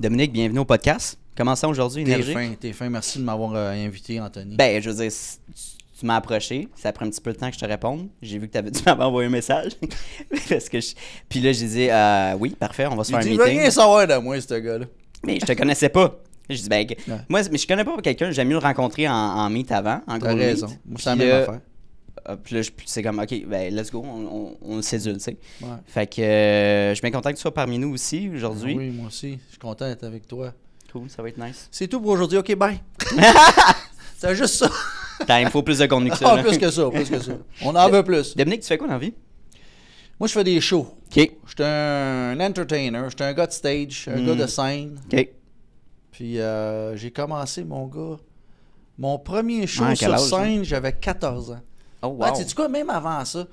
Dominique, bienvenue au podcast. Comment ça aujourd'hui, énergique? T'es fin, t'es fin. Merci de m'avoir euh, invité, Anthony. Ben, je veux dire, tu m'as approché. Ça prend un petit peu de temps que je te réponde. J'ai vu que t'avais, dû m'avoir envoyé un message. Parce que Puis là, j'ai dit, euh, oui, parfait, on va se faire un meeting. Il rien savoir de moi, ce gars-là. Mais je te connaissais pas. Je dis, ben, moi, mais je connais pas quelqu'un, j'aime mieux le rencontrer en, en meet avant, en gros. raison. moi, c'est la même euh, affaire. Ah, puis là, c'est comme, OK, ben, let's go, on, on, on le tu sais. Fait que euh, je suis bien content que tu sois parmi nous aussi aujourd'hui. Ah oui, moi aussi. Je suis content d'être avec toi. Cool, ça va être nice. C'est tout pour aujourd'hui. OK, bye. c'est juste ça. T'as, il faut plus de contenu que ça. Ah, plus que ça, plus que ça. On en veut plus. Dominique, tu fais quoi dans la vie? Moi, je fais des shows. OK. Je suis un entertainer, je suis un gars de stage, un hmm. gars de scène. OK. Puis euh, j'ai commencé, mon gars. Mon premier show sur hein? scène, j'avais 14 ans. Oh, ah, wow. tu sais quoi, même avant ça,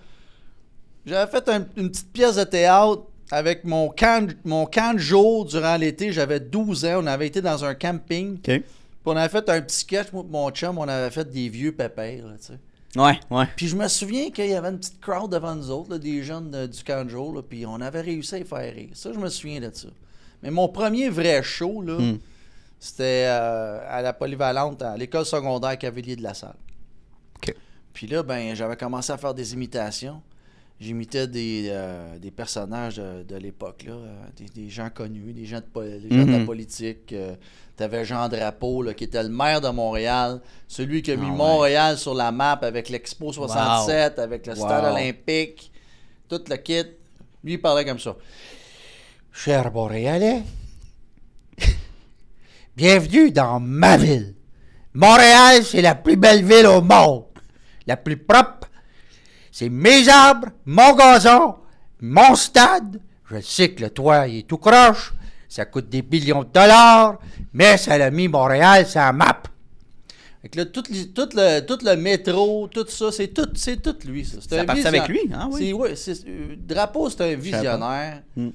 j'avais fait une petite pièce de théâtre avec mon camp, mon camp de jour durant l'été. J'avais 12 ans. On avait été dans un camping. Puis on avait fait un petit sketch, moi, mon chum, on avait fait des vieux pépères, tu sais. Ouais, ouais. Puis je me souviens qu'il y avait une petite crowd devant nous autres, des jeunes euh, du camp de jour, puis on avait réussi à faire rire. Ça, je me souviens de ça. Mais mon premier vrai show, là, hmm. C'était euh, à la polyvalente, à l'école secondaire Cavalier de la Salle. Puis là, ben, j'avais commencé à faire des imitations. J'imitais des, euh, des, personnages de, l'époque, là, des, gens connus, des gens de, des la mm-hmm. politique. Tu euh. T'avais Jean Drapeau, qui était le maire de Montréal, celui qui a mis ah Montréal sur la map avec l'Expo 67, avec le Stade olympique, tout le kit. Lui, il parlait comme ça. Cher Montréalais, Bienvenue dans ma ville. Montréal, c'est la plus belle ville au monde. La plus propre. C'est mes arbres, mon gazon, mon stade. Je sais que le toit il est tout croche. Ça coûte des billions de dollars. Mais ça l'a mis Montréal ça map. Avec le tout, le, tout, le, tout le métro, tout ça, c'est tout, c'est tout lui. Ça, c'est avec lui, hein, oui. Euh, drapeau, c'est un visionnaire. Hmm.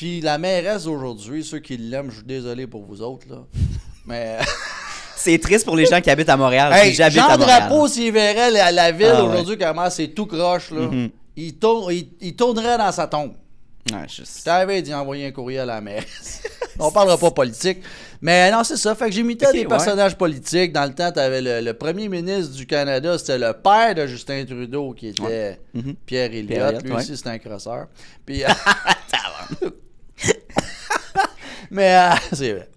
Puis la mairesse aujourd'hui, ceux qui l'aiment, je suis désolé pour vous autres, là. Mais. c'est triste pour les gens qui habitent à Montréal. Hey, Jean à Montréal. Drapeau, s'il verrait la, ville ah, aujourd'hui, comment c'est tout croche, là, mm-hmm. il, tourne, tournerait dans sa tombe. Ouais, t'avais dit envoyer un courrier à la mairesse. On parlera pas politique. Mais non, c'est ça. Fait que j'imitais des personnages politiques. Dans le temps, t'avais le, le premier ministre du Canada, c'était le père de Justin Trudeau, qui était mm-hmm. Pierre Elliott. Lui aussi, c'était un crosseur. Puis. mais euh, c'est vrai.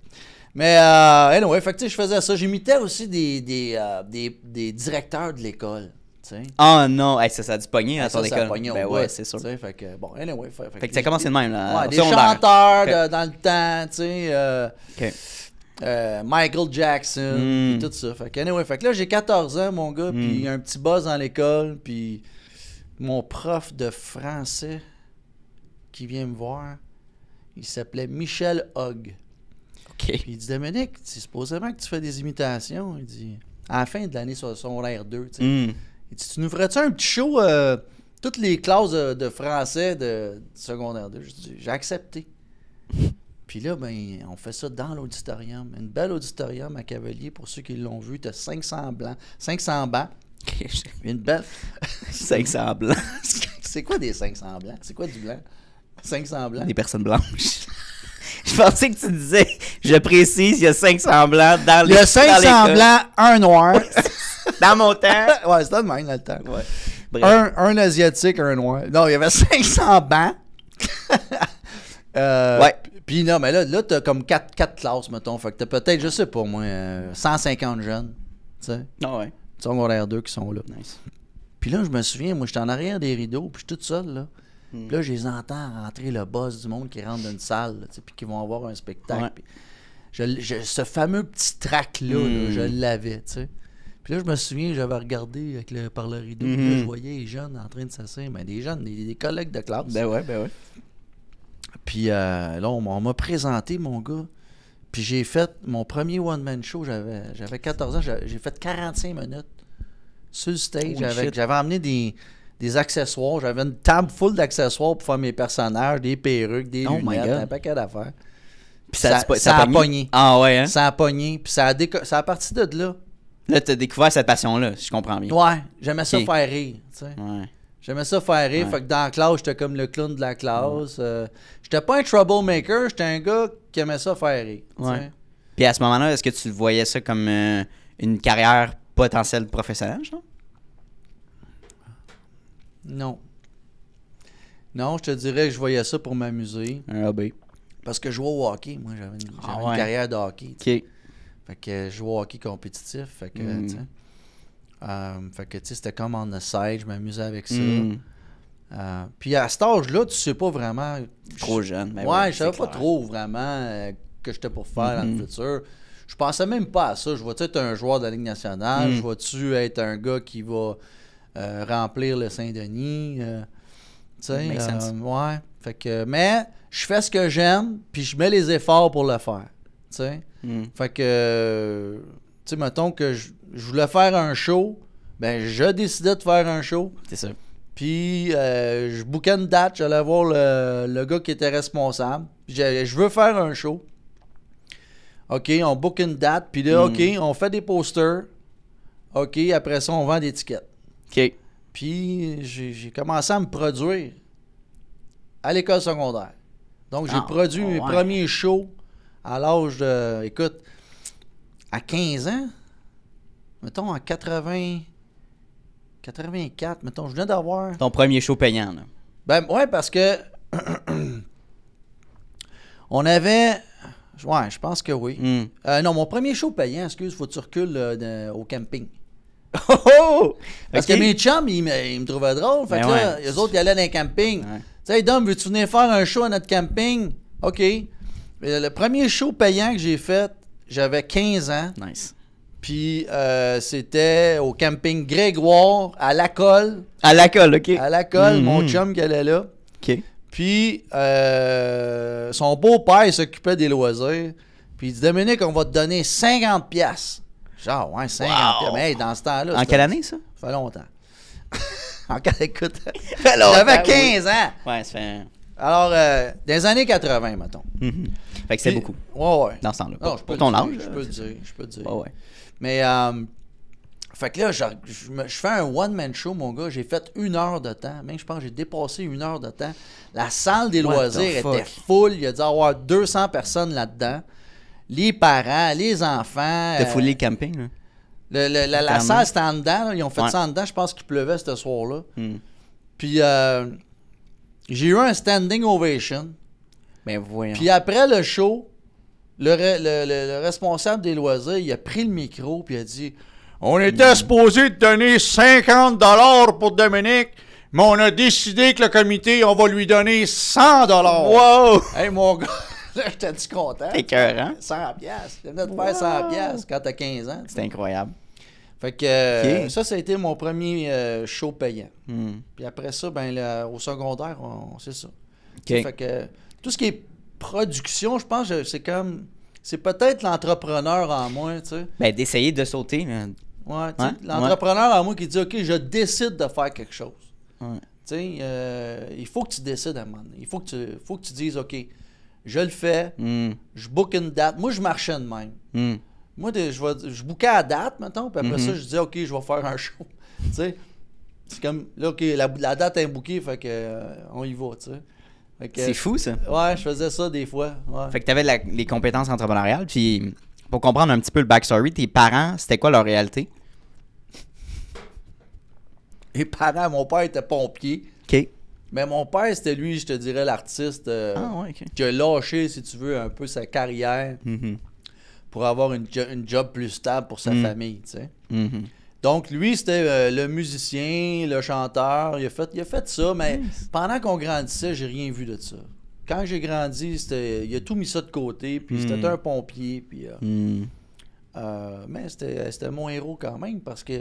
Mais euh, anyway, fait que, je faisais ça. J'imitais aussi des, des, euh, des, des directeurs de l'école. Ah oh, non, hey, ça, ça a dû pogner à hein, ton école. ben ouais, ouais c'est sûr. Fait que, bon, anyway. Fait, fait, fait que ça commence de même. Là, ouais, des chanteurs dans le temps, tu sais. Euh, okay. euh, Michael Jackson, mm. tout ça. Fait que, anyway, fait que là, j'ai 14 ans, mon gars, puis hmm. un petit buzz dans l'école, puis mon prof de français qui vient me voir. Il s'appelait Michel Hogg. il dit Dominique, c'est supposément que tu fais des imitations. Il dit À la fin de l'année sur 2 tu hmm. Il dit Tu nous ferais-tu un petit show euh, toutes les classes de, français de, secondaire 2 J'ai accepté. Puis là, ben, on fait ça dans l'auditorium. Une belle auditorium à Cavalier, pour ceux qui l'ont vu, tu as 500 blancs, 500 bancs. Une belle. 500 blancs. c'est quoi des 500 blancs? C'est quoi du blanc? 500 blancs. Des personnes blanches. je pensais que tu disais, je précise, il y a 500 blancs dans les Il y a 500 blancs, un noir. dans mon temps. ouais, c'était de même dans le temps. Un, un, asiatique, un noir. Non, il y avait 500 bancs. Euh, ouais. Puis non, mais là, là t'as comme 4, classes, mettons. Fait que t'as peut-être, je sais pas moi, 150 euh, jeunes. Tu sais. Ah ouais. l'air deux qui sont là. Nice. Puis là, je me souviens, moi, j'étais en arrière des rideaux, puis je suis tout seul, là. Puis là, je les entends rentrer le boss du monde qui rentre dans une salle, puis qui vont avoir un spectacle. ce fameux petit track là hmm. je l'avais, tu Puis là, je me souviens, j'avais regardé avec le, par le rideau, hmm. je voyais les jeunes en train de s'asseoir. Mais ben, des jeunes, des, collègues de classe. Ben ouais, ben ouais. Puis euh, là, on, m'a présenté, mon gars. Puis j'ai fait mon premier one-man show, j'avais 14 ans, j'ai fait 45 minutes sur le stage. j'avais emmené des, des accessoires. J'avais une table full d'accessoires pour faire mes personnages, des perruques, des oh lunettes, un paquet d'affaires. Puis ça, ça, ça a pogné. Ah ouais, hein? Ça a pogné. Puis ça a, ça a parti de là. Là, t'as découvert cette passion-là, si je comprends bien. Ouais, j'aimais ça faire rire, tu sais. J'aimais ça faire rire. Fait que dans la classe, j'étais comme le clown de la classe. Euh, j'étais pas un troublemaker, j'étais un gars qui aimait ça faire rire. Ouais. Puis à ce moment-là, est-ce que tu voyais ça comme euh, une carrière potentielle professionnelle, genre? Non. Non, je te dirais que je voyais ça pour m'amuser. Un hobby. Parce que je jouais au hockey. Moi, j'avais une, ah carrière de hockey. OK. Fait que je jouais au hockey compétitif. Fait que, mm. tu sais. Euh, fait que, tu sais, c'était comme en the Je m'amusais avec ça. Mm. Euh, puis à cet âge-là, tu sais pas vraiment. Trop jeune. Mais ouais, je savais pas trop vraiment euh, que j'étais pour faire mm dans le mm-hmm. futur. Je pensais même pas à ça. Je vois-tu être un joueur de la Ligue nationale? Mm. Je vois-tu être un gars qui va euh, remplir le Saint-Denis. Euh, tu sais, euh, ouais. Fait que, mais je fais ce que j'aime, puis je mets les efforts pour le faire. Tu sais. Hmm. Fait que, tu sais, mettons que je, voulais faire un show, ben je décidais de faire un show. C'est ça. Puis je bookais une date, j'allais voir le, gars qui était responsable. je veux faire un show. OK, on book une date. Puis là, hmm. OK, on fait des posters. OK, après ça, on vend des tickets. Puis j'ai commencé à me produire à l'école secondaire. Donc j'ai ah, produit mes premiers shows à l'âge de, écoute, à 15 ans, mettons en 80, 84, mettons, je viens d'avoir... Ton premier show payant, là. Ben ouais, parce que on avait... Ouais, je pense que oui. Hmm. Euh, non, mon premier show payant, excuse, faut que tu recules euh, au camping. Oh, oh, oh! Parce que mes chums, ils, me trouvaient drôle. Fait ben là, eux autres, ils allaient dans un camping. Tu sais, Dom, veux-tu venir faire un show à notre camping? OK. Euh, le premier show payant que j'ai fait, j'avais 15 ans. Nice. Puis euh, c'était au camping Grégoire, à La Colle. À La Colle, OK. À La Colle, mon mhm. chum qui allait là. OK. Puis euh, son beau-père s'occupait des loisirs. Puis il dit Dominique, on va te donner 50$. Genre, ouais, 50 Mais dans ce temps-là. En quelle année, ça? Ça fait longtemps. en quelle écoute? J'avais 15 ans. Ouais, ça fait. Alors, euh, des années 80, mettons. Ça mhm. Fait que c'est beaucoup. Ouais, ouais. Dans ce temps-là. Pour, ton âge. Je peux te dire. Je peux te dire. Mais, euh, fait que là, je, je, fais un one-man show, mon gars. J'ai fait une heure de temps. Même, je pense que j'ai dépassé une heure de temps. La salle des loisirs était full. Il y a dû avoir 200 personnes là-dedans les parents, les enfants. T'as foulé le euh, camping, là? Le, la, salle, c'était en Ils ont fait ça en dedans. Je pense qu'il pleuvait ce soir-là. Hmm. Puis, euh, j'ai eu un standing ovation. Mais ben, voyons. Puis après le show, le, responsable des loisirs, il a pris le micro puis il a dit « On était hmm. supposé donner 50 dollars pour Dominique, mais on a décidé que le comité, on va lui donner 100 dollars. Wow! Hey, mon gars! J'étais-tu content? T'es cœur, hein? 100 piastres. Je venais de faire 100 quand quand t'as 15 ans. C'est incroyable. Fait que euh, ça, ça a été mon premier euh, show payant. Hmm. Puis après ça, ben au secondaire, on, sait ça. Fait que tout ce qui est production, je pense, c'est comme... C'est peut-être l'entrepreneur en moi, tu sais. Ben, d'essayer de sauter. l'entrepreneur en moi qui dit, OK, je décide de faire quelque chose. Tu sais, euh, il faut que tu décides à Il faut que tu, faut que tu dises, OK, je le fais, hmm. je book une date. Moi, je marchais de même. Hmm. Moi, je, bookais à date, maintenant puis après hmm. ça, je disais, OK, je vais faire un show. tu sais, c'est comme, là, OK, la, date est bookée, fait que euh, on y va, tu sais. C'est fou, ça. Ouais, je faisais ça des fois. Fait que t'avais les compétences entrepreneuriales, puis pour comprendre un petit peu le backstory, tes parents, c'était quoi leur réalité? Mes parents, mon père était pompier. OK. Mais mon père, c'était lui, je te dirais, l'artiste euh, ah, qui a lâché, si tu veux, un peu sa carrière mm-hmm. pour avoir une, job plus stable pour sa mm. famille, tu sais. Mm-hmm. Donc, lui, c'était euh, le musicien, le chanteur. Il a fait, il fait ça, mais pendant qu'on grandissait, j'ai rien vu de ça. Quand j'ai grandi, il a tout mis ça de côté, puis c'était mm. un pompier, puis... Euh, mm. mais c'était mon héros quand même, parce que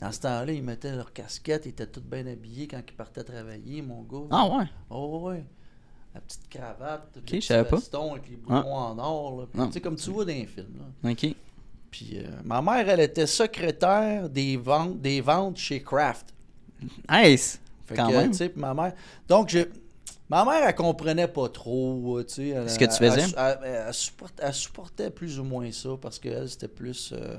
dans ce temps-là, ils mettaient leur casquette, ils étaient toutes bien habillés quand ils partaient travailler, mon gars. Ah ouais? Oh ouais. La petite cravate, le Ok, petit veston pas. avec les boutons ah. en or. Tu sais, comme tu vois dans les films. Là. OK. Puis euh, ma mère, elle était secrétaire des ventes, des ventes chez Kraft. Nice! Fait quand que, sais, Puis ma mère... Donc, je... Ma mère, elle comprenait pas trop, euh, tu sais. Ce que tu faisais? Elle, supportait, plus ou moins ça parce qu'elle, c'était plus... Euh,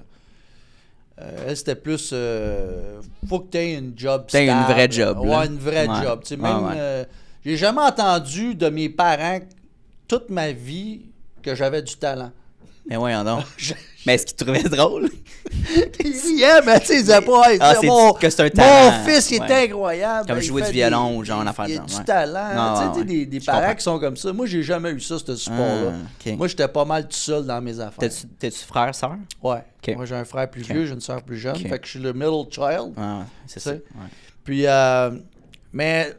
euh, c'était plus. Euh, faut que tu aies une job T'aies une vraie job. Ouais, une vraie job. Euh, j'ai jamais entendu de mes parents toute ma vie que j'avais du talent. Mais voyons donc. Mais est-ce qu'ils trouvaient drôle? ils y aiment, mais tu sais, pas. Ah, c'est mon, que c'est un talent. Mon fils, il est incroyable. Comme jouer du violon ou genre, affaire de Il a du talent. Tu sais, des, parents qui sont comme ça. Moi, j'ai jamais eu ça, ce ah, support-là. Moi, j'étais pas mal tout seul dans mes affaires. T'es-tu frère, sœur? Ouais. Moi, j'ai un frère plus vieux, j'ai une sœur plus jeune. Fait que je suis le middle child. Ah, c'est ça. Puis, euh, mais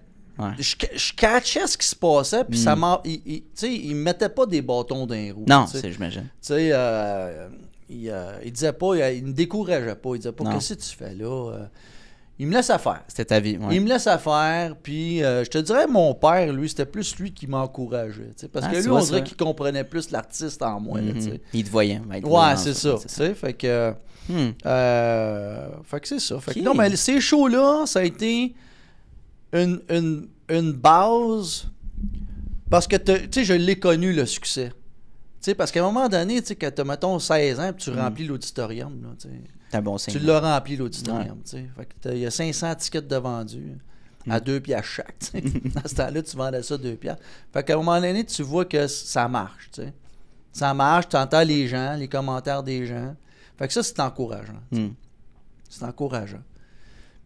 Je, je catchais ce qui se passait, puis ça hmm. m'a. Tu sais, il mettait pas des bâtons dans les roues. Non, j'imagine. Tu sais, euh, il, ne disait pas, il, ne me décourageait pas. Il disait pas, qu'est-ce que tu fais là? Euh? il me à faire. C'était ta vie, ouais. Il me à faire, puis euh, je te dirais, mon père, lui, c'était plus lui qui m'encourageait. Parce ah, que lui, on dirait qu'il comprenait plus l'artiste en moi. Mhm. il te voyait. ouais, c'est ça. Fait que. fait que c'est ça. non, mais ces shows-là, ça a été une, base. Parce que, tu sais, je l'ai connu, le succès parce qu'à un moment donné, tu sais, quand mettons, 16 ans, tu mm. remplis l'auditorium, tu T'as bon Tu l'as rempli, l'auditorium, il y a 500 tickets de vendus mm. à deux pièces chaque, tu ce temps-là, tu vendais ça 2 piastres. Fait qu'à un moment donné, tu vois que ça marche, Ça marche, tu entends les gens, les commentaires des gens. Fait que ça, c'est encourageant. Mm. C'est encourageant.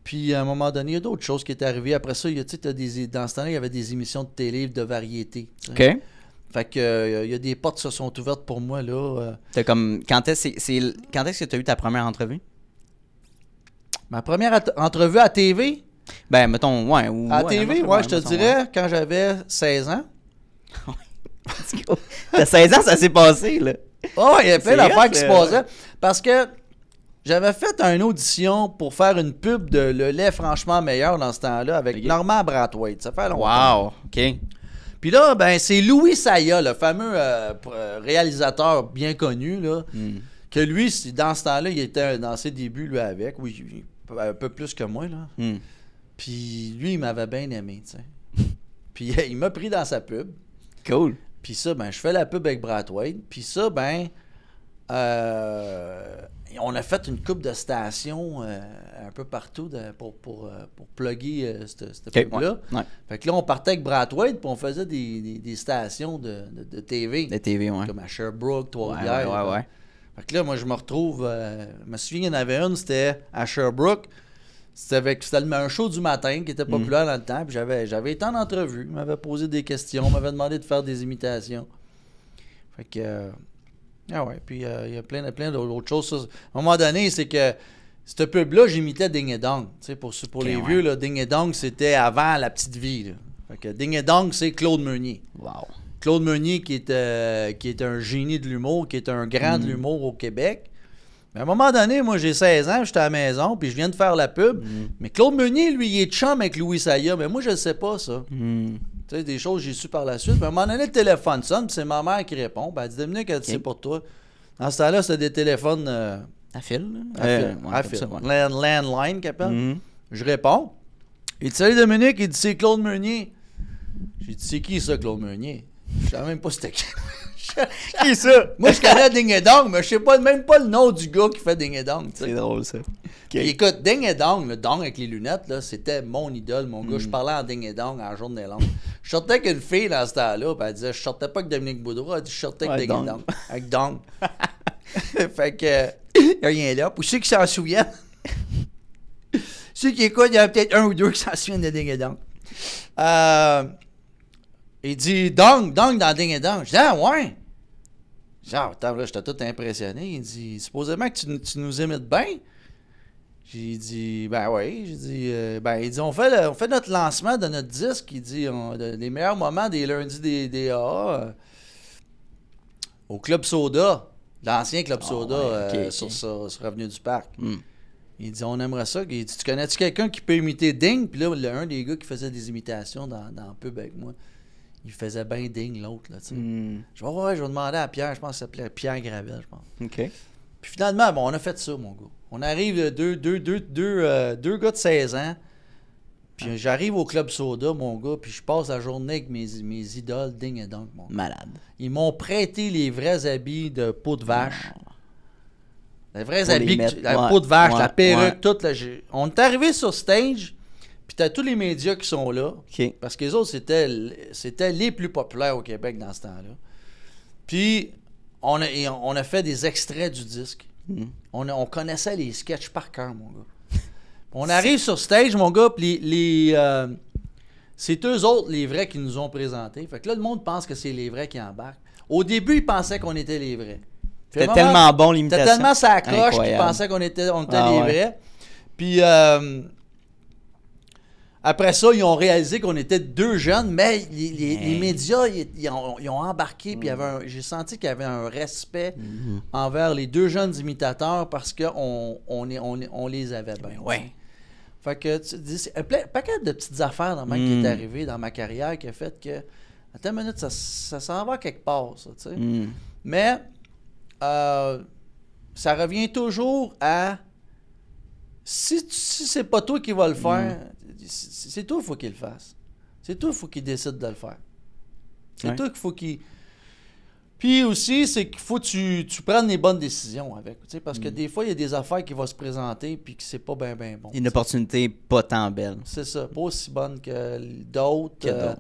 Puis à un moment donné, il y a d'autres choses qui étaient arrivées. Après ça, il y dans ce temps-là, il y avait des émissions de télé de variété. OK. Fait que il euh, y a des portes qui se sont ouvertes pour moi là. Euh. comme quand est-ce quand est que tu as eu ta première entrevue Ma première entrevue à TV Ben mettons ouais À TV, ouais, je te dirais quand j'avais 16 ans. T'as 16 ans, ça s'est passé là. Oh, il y a plein d'affaires qui se passaient parce que j'avais fait une audition pour faire une pub de Le lait franchement meilleur dans ce temps-là avec Norman Normand Ça fait longtemps. Wow, OK. Puis là, ben, c'est Louis Saya, le fameux euh, réalisateur bien connu, là, hmm. que lui, dans ce temps-là, il était euh, dans ses débuts, lui, avec, oui, un peu plus que moi, là. Hmm. Puis lui, il m'avait bien aimé, tu sais. Puis euh, il m'a pris dans sa pub. Cool. Puis ça, ben, je fais la pub avec Brad Wade. Puis ça, ben, on a fait une coupe de stations euh, un peu partout pour, pour, euh, pour plugger euh, cette, cette là Fait que là, on partait avec Bratwade, puis on faisait des, des, stations de, de, TV. Des TV, ouais. Comme à Sherbrooke, Trois-Rivières. Ouais, ouais, Fait que là, moi, je me retrouve... je me souviens, qu'il y en avait une, c'était à Sherbrooke. C'était avec un show du matin qui était mm. populaire dans le temps. Puis j'avais, j'avais été en entrevue, m'avait posé des questions, m'avait demandé de faire des imitations. Fait que... Ah ouais, puis euh, il y a plein, plein d'autres choses. À un moment donné, c'est que cette pub-là, j'imitais Ding et Dong. Pour, pour les vieux, là, Ding c'était avant la petite vie. que Ding c'est Claude Meunier. Wow. Claude Meunier, qui est, euh, qui est un génie de l'humour, qui est un grand de mm. l'humour au Québec. Mais à un moment donné, moi, j'ai 16 ans, j'étais à la maison, puis je viens de faire la pub. Mm. Mais Claude Meunier, lui, il est chum avec Louis Saya. Mais moi, je ne sais pas ça. Mm. Tu sais, des choses j'ai su par la suite. mais à un moment donné, le téléphone sonne, c'est ma mère qui répond. Ben, elle dit Dominique, elle dit, c'est pour toi. Dans ce temps-là, c'était des téléphones. Euh, à fil. Là. Euh, à fil. landline, qu'appelle. Mhm. Je réponds. Il dit Salut Dominique, il dit C'est Claude Meunier. J'ai dit C'est qui ça, Claude Meunier Je savais même pas c'était qui qui ça? Moi, je connais Ding Dong, mais je sais pas, même pas le nom du gars qui fait Ding et Dong. C'est drôle, ça. écoute, Ding et Dong, le Dong avec les lunettes, là, c'était mon idole, mon gars. Je mm. parlais en Ding et Dong en journée longue. Je sortais avec une fille dans ce temps-là, puis elle disait, je sortais pas avec Dominique Boudreau, elle dit, je sortais avec Ding et Dong. Avec Dong. fait que, y a rien là. Pour ceux qui s'en souviennent, ceux qui écoutent, il y en a peut-être un ou deux qui s'en souviennent de Ding Dong. Euh, il dit, Dong, Dong dans Ding et Dong. Je dis, ah ouais. Genre, là, j'étais tout impressionné. Il dit Supposément que tu, nous imites bien. J'ai dit, ben oui, j'ai dit, euh, ben, il dit, on fait, on fait notre lancement de notre disque, il dit, les meilleurs moments des lundis des, des AA euh, au Club Soda, l'ancien Club ah Soda euh, Sur, du Parc. Hmm. Il dit, on aimerait ça. Il dit, tu connais-tu quelqu'un qui peut imiter Ding? Puis là, un des gars qui faisait des imitations dans, dans Pub avec moi il faisait bien digne l'autre. Là, mm. Je vais je vais demander à Pierre, je pense qu'il s'appelait Pierre Gravel, je pense. OK. Puis finalement, bon, on a fait ça, mon gars. On arrive euh, deux, deux, deux, deux, euh, deux gars de 16 ans. Puis ah. j'arrive au club soda, mon gars, puis je passe la journée avec mes, mes idoles dingue et donc, mon gars. Malade. Ils m'ont prêté les vrais habits de peau de vache. Ah. Les vrais habits, de la peau de vache, la perruque, tout. Là, on est arrivé sur stage. Puis t'as tous les médias qui sont là. Parce que les autres, c'était les plus populaires au Québec dans ce temps-là. Puis on a, on a fait des extraits du disque. Hmm. on, connaissait les sketchs par cœur, mon gars. on arrive sur stage, mon gars, puis les. les euh, c'est eux autres, les vrais, qui nous ont présentés. Fait que là, le monde pense que c'est les vrais qui embarquent. Au début, ils pensaient qu'on était les vrais. C'était tellement bon, l'imitation. C'était tellement sa accroche qu'ils pensaient qu'on était, ah les vrais. Puis. Euh, après ça, ils ont réalisé qu'on était deux jeunes, mais les, médias, ils, ont, embarqué. Puis j'ai senti qu'il y avait un respect mm-hmm. envers les deux jeunes imitateurs parce qu'on on, les avait bien. Ouais. Fait que tu dis, un paquet de petites affaires dans qui est mm. arrivé dans ma carrière qui a fait que, à une minute, ça, s'en va quelque part, ça, tu sais. Mm. Mais euh, ça revient toujours à si, si c'est pas toi qui vas le mm. faire, c'est toi qu'il faut qu'il le fasse. C'est toi qu'il faut qu'il décide de le faire. C'est tout toi qu'il faut qu'il. Puis aussi, c'est qu'il faut que tu, tu prennes les bonnes décisions avec. Parce que mm. des fois, il y a des affaires qui vont se présenter puis que c'est pas bien, bien bon. Une opportunité pas tant belle. C'est ça. Pas aussi bonne que d'autres. Euh,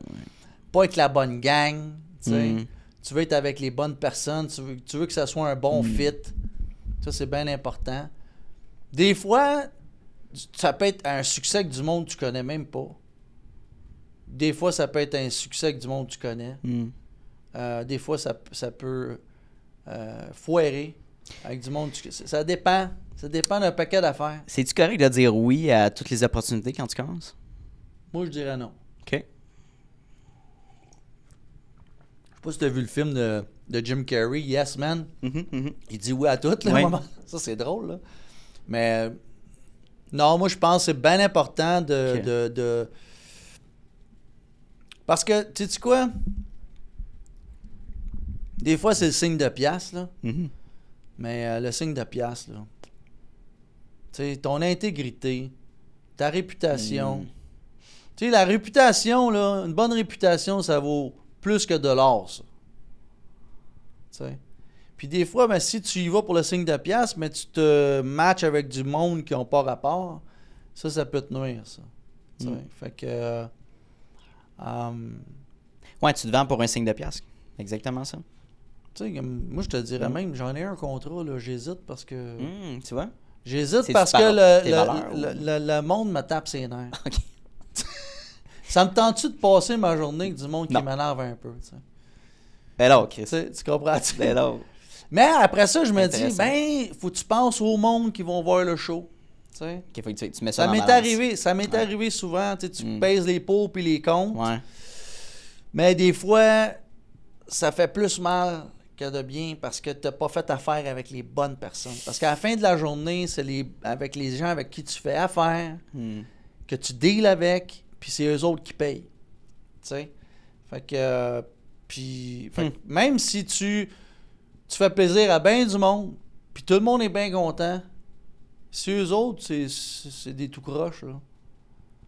pas être la bonne gang. Mm. Tu veux être avec les bonnes personnes. Tu veux, que ça soit un bon mm. fit. Ça, c'est bien important. Des fois, ça peut être un succès que du monde tu connais même pas. Des fois, ça peut être un succès que du monde tu connais. Hmm. Euh, des fois, ça, ça peut euh, foirer avec du monde. Tu... Ça dépend. Ça dépend d'un paquet d'affaires. C'est-tu correct de dire oui à toutes les opportunités quand tu commences? Moi, je dirais non. OK. Je sais pas si tu as vu le film de, Jim Carrey, Yes Man. Mhm, mhm. Il dit oui à toutes, les oui. Ça, c'est drôle, là. Mais euh, non, moi, je pense que c'est bien important de, Parce que, tu sais quoi? Des fois, c'est le signe de pièce, là. Mhm. Mais euh, le signe de pièce, là. Tu sais, ton intégrité, ta réputation. Mhm. Tu sais, la réputation, là, une bonne réputation, ça vaut plus que de l'or, ça. Tu sais. Puis des fois, ben, si tu y vas pour le signe de pièce, mais tu te matches avec du monde qui n'ont pas rapport, ça, ça peut te nuire, ça. Mm. Fait que. Euh, um, ouais, tu te vends pour un signe de pièce. Exactement ça. Tu sais, moi, je te dirais mm. même, j'en ai un contrat, là, j'hésite parce que. Mm, tu vois? J'hésite parce que le, monde me tape ses nerfs. ça me tente-tu de passer ma journée avec du monde qui m'énerve un peu, tu sais? Ben tu comprends-tu? Ben là... Mais après ça, je me dis, ben, faut que tu penses au monde qui vont voir le show. tu, tu ça, m'est arrivé, ça m'est arrivé souvent. Tu, sais, tu mm. pèses les pots puis les comptes. Mais des fois, ça fait plus mal que de bien parce que tu n'as pas fait affaire avec les bonnes personnes. Parce qu'à la fin de la journée, c'est les, avec les gens avec qui tu fais affaire, mm. que tu deals avec, puis c'est eux autres qui payent. Tu sais? Fait que. Euh, puis. Hmm. même si tu tu fais plaisir à bien du monde, puis tout le monde est bien content. Si eux autres, c'est des tout croches,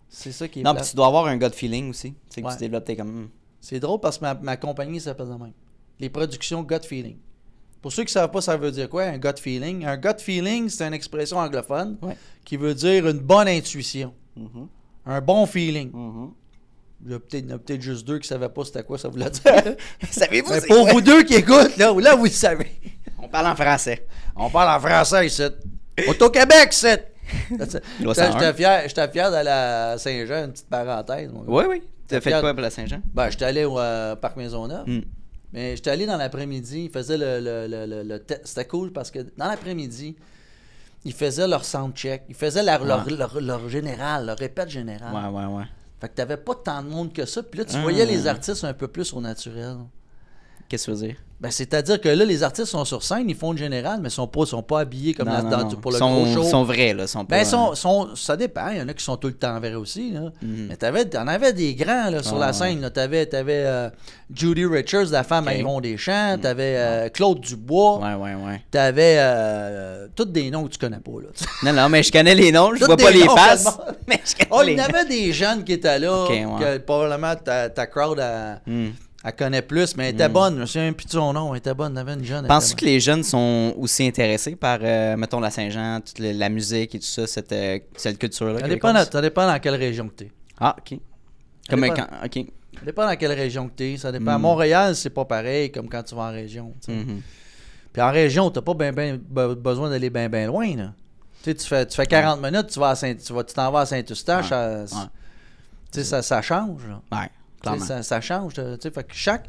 C'est ça qui est Non, mais tu dois avoir un gut feeling aussi. C'est que tu développes, t'es comme. Hmm. C'est drôle parce que ma, compagnie s'appelle la même. Les productions gut feeling. Pour ceux qui ne savent pas, ça veut dire quoi, un gut feeling? Un gut feeling, c'est une expression anglophone qui veut dire une bonne intuition, mm-hmm. un bon feeling. Mm-hmm. Il y a peut-être juste deux qui ne savaient pas c'était quoi ça voulait dire. Savez-vous Mais pour vous deux qui écoutent, là, là, vous le savez. On parle en français. On parle en français ici. Auto-Québec, c'est. J'étais fier, fier d'aller à Saint-Jean, une petite parenthèse. Oui, oui. Tu as fait quoi pour la Saint-Jean? Ben, j'étais allé au euh, Parc Maisonneuve. Hmm. Mais j'étais allé dans l'après-midi. Ils faisaient le, le, le, le test. C'était cool parce que dans l'après-midi, ils faisaient leur soundcheck. Ils faisaient leur, leur, leur, leur, général, leur répète général. Ouais, ouais, ouais. Fait que t'avais pas tant de monde que ça. Puis là, tu ah. voyais les artistes un peu plus au naturel. Qu'est-ce que tu veux dire? Ben, C'est-à-dire que là, les artistes sont sur scène, ils font une générale, mais ils sont pas, sont pas habillés comme pour le sont, gros show. sont vrais, là. Sont ben, pas, ben, sont, euh, sont, ça dépend. Il y en a qui sont tout le temps vrais aussi. Là. Mhm. Mais t'avais, t'en avais des grands là, sur la scène. Tu avais euh, Judy Richards, la femme à Yvon Deschamps. Mm. T'avais euh, Claude Dubois. Ouais, ouais, ouais. T'avais tous des noms que tu connais pas. Là. Non, non, mais je connais les noms. Je vois pas les faces. oh, il y en avait des jeunes qui étaient là. que probablement ta, crowd a... Mm elle connaît plus, mais elle était hmm. bonne. Je me souviens plus de son nom. Elle était bonne. Elle avait une jeune. Penses-tu que les jeunes sont aussi intéressés par, euh, mettons, la Saint-Jean, toute la, musique et tout ça, cette, euh, cette culture-là? Ça dépend, ça dépend dans quelle région que t'es. Ah, OK. Ça dépend dans quelle région que t'es. Ça À hmm. Montréal, c'est pas pareil comme quand tu vas en région. Hmm. Puis en région, t'as pas ben, ben, besoin d'aller bien ben loin, là. Tu, fais, tu fais 40 minutes, tu vas à Saint, tu t'en vas à Saint-Eustache. Ça, change. Ouais. Ça, change. que chaque...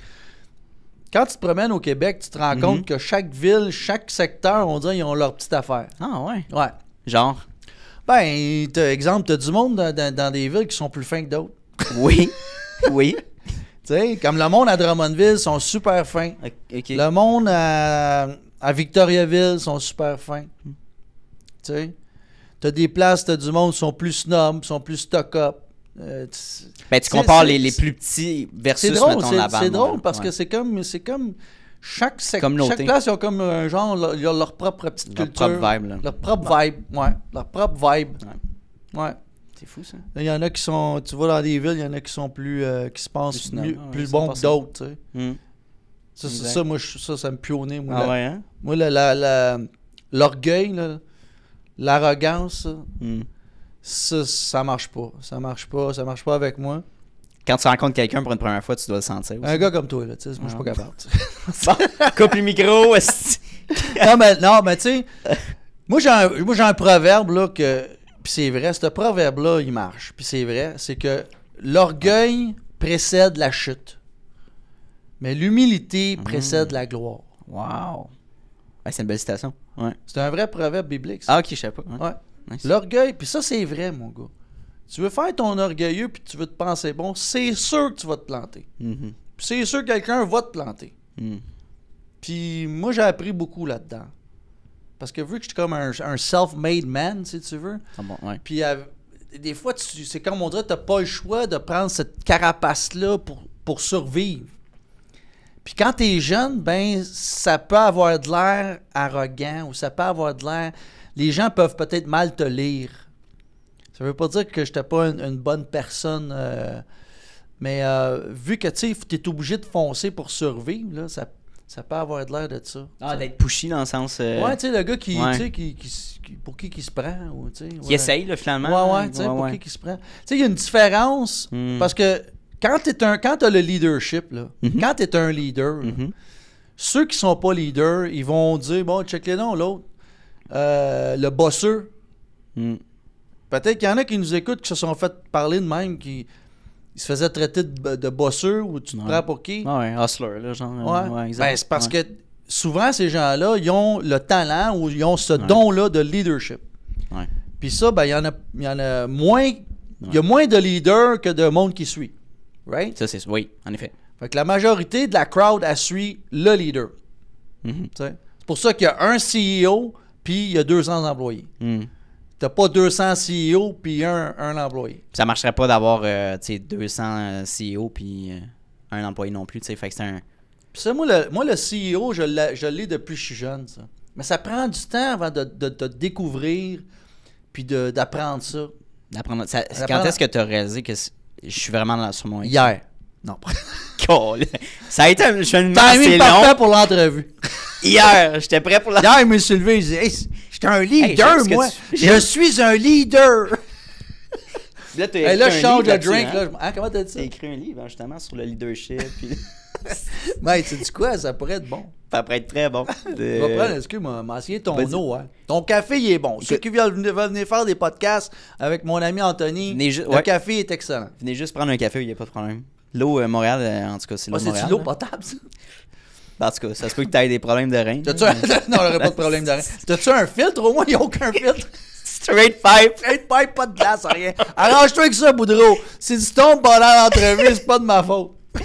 Quand tu te promènes au Québec, tu te rends mm-hmm. compte que chaque ville, chaque secteur, on dirait, ils ont leur petite affaire. Ah ouais? Ouais. Genre? Ben, as, exemple, t'as du monde dans, des villes qui sont plus fins que d'autres. Oui, oui. Tu comme le monde à Drummondville sont super fins. Le monde à, à, Victoriaville sont super fins. Mm. Tu sais, t'as des places, t'as du monde qui sont plus qui sont plus stock-up. Euh, tu, ben, tu compares les, les, plus petits versus, drôle, mettons, la bande. C'est drôle parce que c'est comme, c'est comme chaque, chaque place, ils ont comme un genre, leur, ils ont leur propre petite leur Propre vibe, là. Leur propre vibe, ouais. Leur propre vibe. Ouais. ouais. C'est fou, ça. Il y en a qui sont, tu vois, dans des villes, il y en a qui sont plus, euh, qui se pensent plus, bon ah bons que d'autres, tu sais. Hmm. Ça, ça, moi, ça, ça me pionne Moi, ah, hein? la, moi l'orgueil, la, l'arrogance, hmm ça, ça marche pas. Ça marche pas, ça marche pas avec moi. Quand tu rencontres quelqu'un pour une première fois, tu dois le sentir Un gars comme toi, là, tu sais, moi, je suis pas ah. capable. coupe le micro, non, mais, non, mais tu sais, moi, j'ai un, un proverbe, là, que. Puis c'est vrai, ce proverbe-là, il marche. Puis c'est vrai, c'est que l'orgueil précède la chute. Mais l'humilité mm-hmm. précède la gloire. Wow! c'est une belle citation. Ouais. C'est un vrai proverbe biblique. Ça. Ah, ok, je sais pas. Ouais. L'orgueil, puis ça, c'est vrai, mon gars. Tu veux faire ton orgueilleux, puis tu veux te penser bon, c'est sûr que tu vas te planter. Mhm. c'est sûr que quelqu'un va te planter. Mhm. Puis moi, j'ai appris beaucoup là-dedans. Parce que vu que je suis comme un, self-made man, si tu veux. Ah bon, Puis euh, des fois, c'est comme on dirait, n'as pas le choix de prendre cette carapace-là pour, pour survivre. Puis quand tu es jeune, ben, ça peut avoir de l'air arrogant ou ça peut avoir de l'air les gens peuvent peut-être mal te lire. Ça veut pas dire que je n'étais pas une, bonne personne. Euh, mais euh, vu que tu es obligé de foncer pour survivre, ça, ça peut avoir l'air de ça. Ah, d'être pushy dans le sens. Oui, euh, Ouais, tu sais, le gars qui, qui, pour qui qui se prend. Ou, ouais. Qui essaye, le finalement. Ouais, ouais, hein. pour qui qui se prend. Tu sais, il y a une différence hmm. parce que quand tu as le leadership, là, mhm. quand tu es un leader, mhm. ceux qui sont pas leaders, ils vont dire bon, check les noms, l'autre. Euh, le bosseur, hmm. Peut-être qu'il y en a qui nous écoutent qui se sont fait parler de même, qui se faisaient traiter de, bosseur ou tu te prends pour qui. Ah oui, hustler, genre. Euh, ben, c'est parce que souvent, ces gens-là, ils ont le talent ou ils ont ce don-là de leadership. Puis ça, ben, il y, en a, en a moins. Il y a moins de leaders que de monde qui suit. Right? Ça, c'est Oui, en effet. Fait la majorité de la crowd, a suit le leader. Mm-hmm. C'est pour ça qu'il y a un CEO puis il y a 200 employés. Hmm. T'as pas 200 CEO e puis un, un employé. Ça marcherait pas d'avoir 200 euh, CEO euh, e puis euh, un employé non plus. Fait un. ça, moi, le, moi, le CEO, je l'ai depuis que je suis jeune. Ça. Mais ça prend du temps avant de, de, de découvrir puis d'apprendre ça. D'apprendre ça. Quand est-ce que tu as réalisé que je suis vraiment sur mon. Hier. Non. ça a été un chemin assez long. pour l'entrevue. Hier, j'étais prêt pour la. Hier, Monsieur me suis je dis, hey, j'étais un leader, moi. Je suis un leader. là, tu je change de drink. Là, hein? Hein, dit ça? J'ai écrit un livre, hein, justement, sur le leadership. Puis... Ben, tu dis quoi? Ça pourrait être bon. Ça pourrait être très bon. De... Va euh, prendre, excuse-moi, m'ancier ton eau. Hein. Ton café, il est bon. Ceux qui veulent venir faire des podcasts avec mon ami Anthony, le café est excellent. Venez juste prendre un café, il n'y a pas de problème. L'eau euh, Montréal, euh, en tout cas, c'est l'eau ah, Montréal. C'est l'eau potable, ça? tout cas, ça se peut que tu aies des problèmes de rein. T'as-tu un... non, pas de problème de rein. T'as-tu un filtre? Au moins, il n'y a aucun filtre. Straight pipe. Straight pipe, pas de glace, rien. Arrange-toi avec ça, Boudreau. Si tu tombes pendant l'entrevue, c'est pas de ma faute.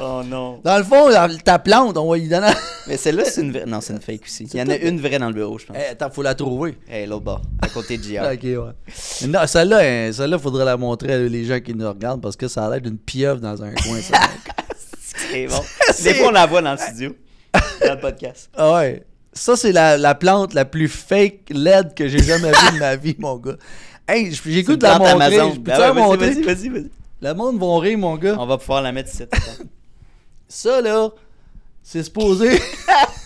oh non. Dans le fond, ta plante, on va lui donner. Mais celle-là, c'est une vraie. Non, c'est une fake aussi. Il y en a une vraie dans le bureau, je pense. Eh, attends, faut la trouver. Eh, là bas, à côté de JR. ok, ouais. Non, celle-là, il hein, celle-là, faudrait la montrer à les gens qui nous regardent parce que ça a l'air d'une pieuvre dans un coin, ça. C'est bon. Des fois, on la voit dans le studio, dans le podcast. Ah ouais. Ça, c'est la, la, plante la plus fake LED que j'ai jamais vue de ma vie, mon gars. Hey, j'écoute la plante Amazon. Je ben Vas-y, vas-y, vas-y. Le monde va rire, mon gars. On va pouvoir la mettre ici. ça, là, c'est supposé...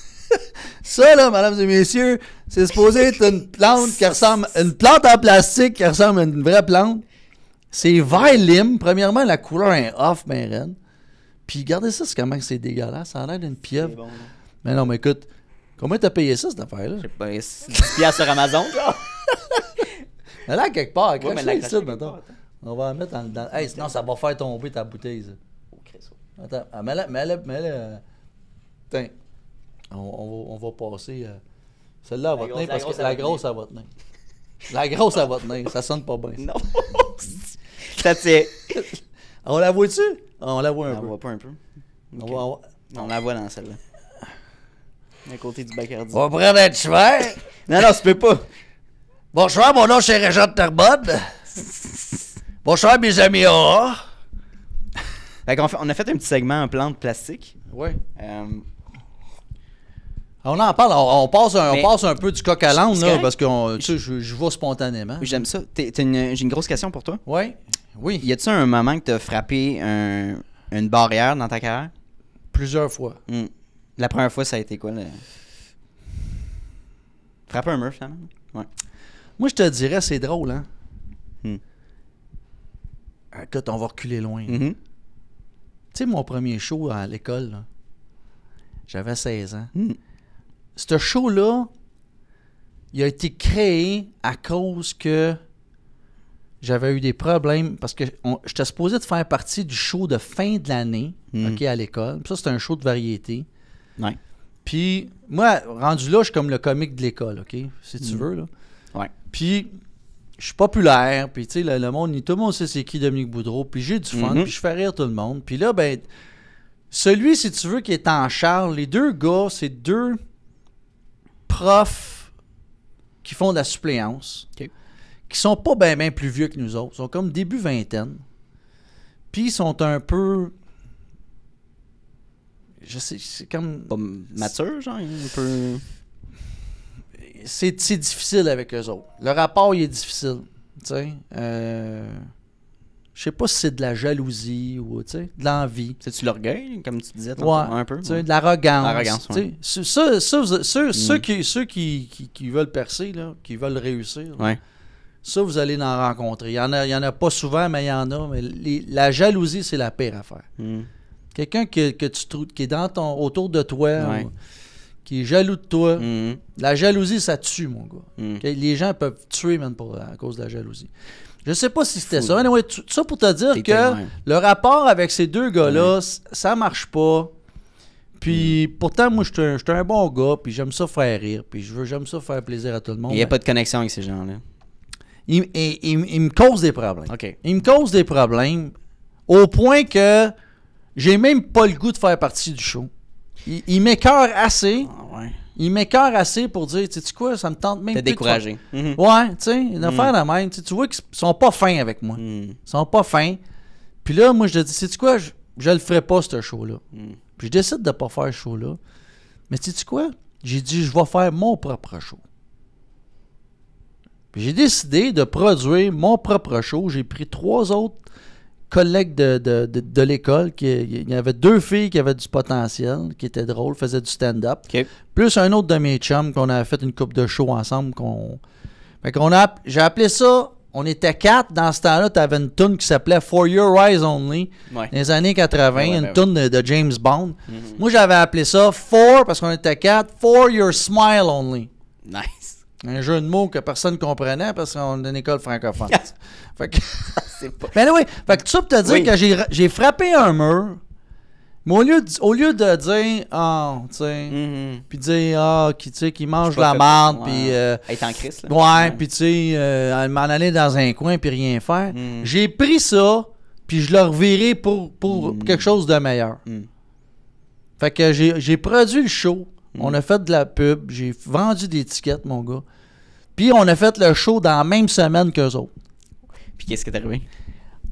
ça, là, mesdames et messieurs, c'est supposé être une plante qui ressemble... Une plante en plastique qui ressemble à une vraie plante. C'est vert lime. Premièrement, la couleur est off, ben reine. Puis regardez ça, c'est comment c'est dégueulasse. Ça a l'air d'une pieuvre. mais non, mais écoute, combien t'as payé ça, cette affaire-là? J'ai payé 10 sur Amazon. Mais là, quelque part, ouais, mais là ici, quelque part, On va la mettre dans, dans... Hey, sinon, ça va faire tomber ta bouteille. Oh, Attends, Mais ah, mets-la, mets-la, mets euh, Tiens, on, va, passer. Euh, celle-là, elle va tenir parce que la grosse, elle va tenir. La grosse, elle va tenir. Ça sonne pas bien. Non. ça tient. On la voit-tu? On la voit un peu. On la voit pas un peu. On, la voit dans celle-là. À côté du Bacardi. On va prendre un cheval. non, non, tu peux pas. Bonsoir, mon nom c'est de Terbonne. Bonsoir, mes amis on, a fait un petit segment en plantes plastique. Oui. Euh, on en parle, on, passe, un, peu du coq à l'âne, parce que je, vois spontanément. J'aime ça. J'ai une, grosse question pour toi. Oui. Oui. Y a-t-il un moment que tu as frappé une barrière dans ta carrière? Plusieurs fois. Hmm. La première fois, ça a été quoi? Frapper un mur, finalement? Ouais. Moi, je te dirais, c'est drôle, hein? Hmm. Ah, écoute, on va reculer loin. Mm-hmm. Tu sais, mon premier show à l'école, j'avais 16 ans. Hmm. Ce show-là, il a été créé à cause que j'avais eu des problèmes parce que j'étais supposé de faire partie du show de fin de l'année hmm. ok à l'école. ça, c'est un show de variété. Puis moi, rendu là, je suis comme le comique de l'école, OK? Si tu hmm. veux. Là. Puis je suis populaire, puis tu sais, le, monde, tout le monde sait c'est qui Dominique Boudreau, puis j'ai du fun, mhm. puis je fais rire tout le monde. Puis là, ben, celui, si tu veux, qui est en charge, les deux gars, c'est deux profs qui font de la suppléance qui sont pas bien ben plus vieux que nous autres. Ils sont comme début vingtaine. Puis ils sont un peu. Je sais, c'est comme. Pas mature, genre, un peu. C'est difficile avec eux autres. Le rapport, il est difficile. Tu sais. Euh... Je sais pas si c'est de la jalousie ou tu sais, de l'envie. C'est-tu l'orgueil, comme tu disais un peu? De l'arrogance. Ceux, ceux, ceux, ceux, qui, veulent percer, là, qui veulent réussir, Ouais. Ça, vous allez en rencontrer. Il n'y en, a, il y en a pas souvent, mais il y en a. Mais la jalousie, c'est la pire affaire. Hmm. Quelqu'un que, tu trouves qui est dans autour de toi, qui est jaloux de toi, hmm. la jalousie, ça tue, mon gars. Hmm. Les gens peuvent tuer, même pour, à cause de la jalousie. Je sais pas si c'était ça. tout ça pour te dire que le rapport avec ces deux gars-là, ça marche pas. Puis pourtant, moi, je suis un, bon gars, puis j'aime ça faire rire, puis j'aime ça faire plaisir à tout le monde. Il n'y a pas de connexion avec ces gens-là il, me cause des problèmes. Il me cause des problèmes au point que j'ai même pas le goût de faire partie du show. Il, il assez. Ah, ouais. Il m'écœure assez pour dire, tu sais quoi, ça me tente même. T'es découragé. De... Mhm. Ouais, tu sais, une mhm. affaire la même. tu vois qu'ils sont pas fins avec moi. Mhm. sont pas fins. Puis là, moi, je dis, sais tu quoi, je, le ferai pas, ce show-là. Puis je décide de pas faire ce show-là. Mais sais tu quoi, j'ai dit, je vais faire mon propre show j'ai décidé de produire mon propre show. J'ai pris trois autres collègues de, l'école. Qui, il y avait deux filles qui avaient du potentiel, qui étaient drôles, faisaient du stand-up. Plus un autre de mes chums qu'on a fait une coupe de show ensemble. Qu'on... qu'on a, j'ai appelé ça on était quatre. Dans ce temps-là, tu avais une tune qui s'appelait For Your Eyes Only, les années 80, une ben tune de, James Bond. Mhm. Moi, j'avais appelé ça For, parce qu'on était quatre, For Your Smile Only. Nice. Un jeu de mots que personne ne comprenait parce qu'on est une école francophone. fait que... Mais oui, fait ça te dire que j'ai frappé un mur, mais au lieu de, au lieu de dire, ah, oh, tu sais, mm-hmm. puis dire, ah, qui, tu sais, qui mange de la marde, puis. Euh, est en crise, là. Ouais, mm. puis tu sais, euh, m'en aller dans un coin, puis rien faire. Mm. J'ai pris ça, puis je l'ai reviré pour, pour mm. quelque chose de meilleur. Fait que j'ai produit le show. On a fait de la pub, j'ai vendu des tickets, mon gars. Puis on a fait le show dans la même semaine qu'eux autres. Puis qu'est-ce qui est arrivé?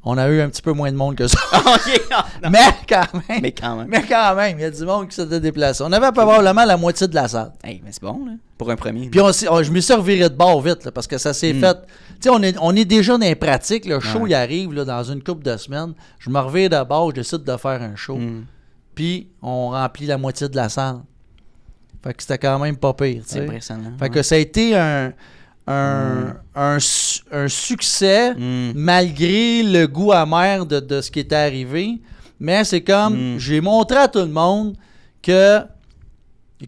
On a eu un petit peu moins de monde que ça. Ah, ah, mais quand même. Mais quand même. Mais quand même, il y a du monde qui s'était déplacé. On avait probablement la moitié de la salle. Hey, mais c'est bon, là, pour un premier. Puis je me suis reviré de bord vite, parce que ça s'est hmm. fait. Tu sais, on est, on est déjà dans les pratiques. Le show, il arrive là, dans une couple de semaines. Je me reviens de bord, je décide de faire un show. Hmm. Puis on remplit la moitié de la salle. Fait que c'était quand même pas pire. C'est impressionnant. Fait que ça a été un, un, mm. succès mm. malgré le goût amer de, ce qui était arrivé. Mais c'est comme mm. j'ai montré à tout le monde que,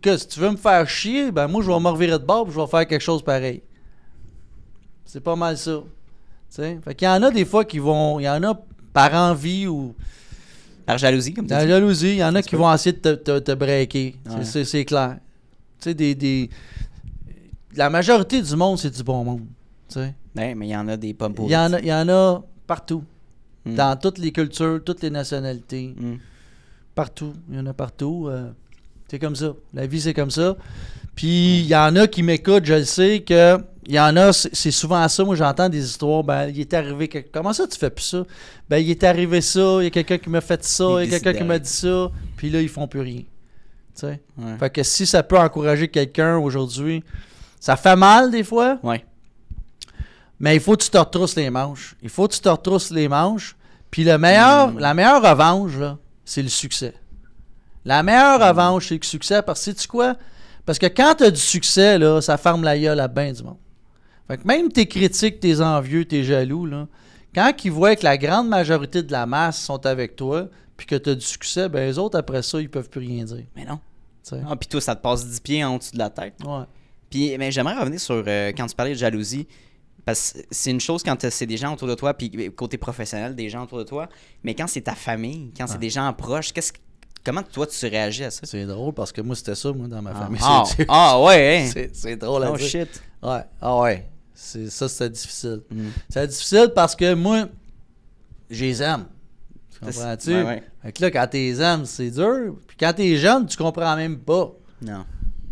que si tu veux me faire chier, ben moi je vais me revirer de bord et je vais faire quelque chose pareil. C'est pas mal ça. Fait qu'il y en a des fois qui vont. Il y en a par envie ou la jalousie, comme tu dis. La jalousie, il y en a qui vont essayer de te, te, breaker. C'est clair. Tu sais, des, La majorité du monde, c'est du bon monde. Ben, mais il y en a des pommes Il y, en a, y en a partout. Hmm. Dans toutes les cultures, toutes les nationalités. Hmm. Partout. Il y en a partout. Euh, c'est comme ça. La vie, c'est comme ça. Puis il y en a qui m'écoutent, je le sais, que il y en a, c'est souvent ça. Moi, j'entends des histoires. Ben, il est arrivé Comment ça, tu fais plus ça? Ben, il est arrivé ça. Il y a quelqu'un qui m'a fait ça. Il y a quelqu'un qui m'a dit ça. Puis là, ils font plus rien. Fait que si ça peut encourager quelqu'un aujourd'hui, ça fait mal des fois. Ouais. Mais il faut que tu te retrousses les manches. Il faut que tu te retrousses les manches. Puis le meilleur, mm. la meilleure revanche, c'est le succès. La meilleure mm. revanche, c'est le succès. Parce que, tu quoi? Parce que quand tu as du succès, là, ça ferme la gueule à bien du monde. Fait même tes critiques, tes envieux, tes jaloux, quand ils voient que la grande majorité de la masse sont avec toi, puis que tu as du succès, ben les autres, après ça, ils peuvent plus rien dire. Mais non. Ah, puis toi, ça te passe 10 pieds en dessous de la tête. Ouais. Puis, mais j'aimerais revenir sur euh, quand tu parlais de jalousie. Parce c'est une chose quand c'est des gens autour de toi, puis côté professionnel, des gens autour de toi. Mais quand c'est ta famille, quand c'est des gens proches, qu'est-ce Comment toi tu réagis à ça? C'est drôle parce que moi c'était ça, moi, dans ma ah. famille. Ah. ah, ouais, hein? C'est drôle à oh, shit. ah ouais. C'est, ça, c'est difficile. Mm. C'est difficile parce que moi, j'ai les aime. Tu comprends-tu? là, quand t'es aimes, c'est dur. Puis quand t'es jeune, tu comprends même pas. Non.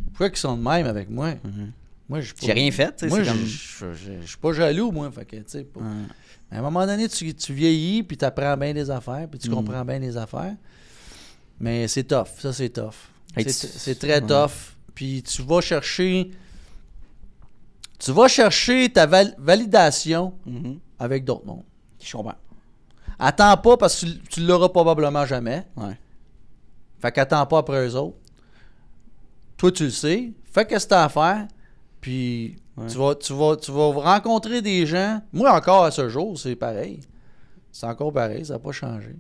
Pourquoi qu'ils sont de même avec moi? Mm-hmm. Moi, j'ai, rien fait. Moi, je suis pas jaloux, moi. Fait que, tu À un moment donné, tu, vieillis, puis tu apprends bien les affaires, puis tu mm. comprends bien les affaires. Mais c'est tough. Ça, c'est tough. c'est, très tough. Puis tu vas chercher tu vas chercher ta validation mhm. avec d'autres mondes. sont bien. Attends pas parce que tu, ne l'auras probablement jamais. Fait qu'attends pas après eux autres. Toi, tu le sais. Fais que c'est à faire. Puis tu, vas, tu, vas, tu vas rencontrer des gens. Moi, encore à ce jour, c'est pareil. C'est encore pareil, ça n'a pas changé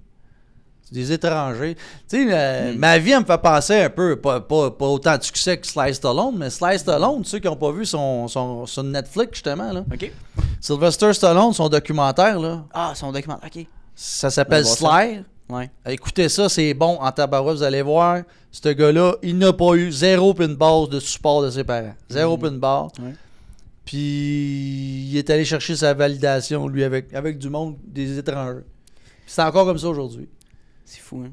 des étrangers. Tu sais, euh, hmm. ma vie, elle me fait passer un peu, pas, autant de succès que Slice Stallone, mais Slice Stallone, ceux qui n'ont pas vu son, son, Netflix, justement, OK. Sylvester Stallone, son documentaire, là. Ah, son documentaire, OK. Ça s'appelle Sly. Ouais. Écoutez ça, c'est bon en tabarouette, vous allez voir. Ce gars-là, il n'a pas eu zéro pin base de support de ses parents. Zéro mm. pin base. Ouais. Puis il est allé chercher sa validation, lui, avec, avec du monde des étrangers. C'est encore comme ça aujourd'hui. C'est fou, hein?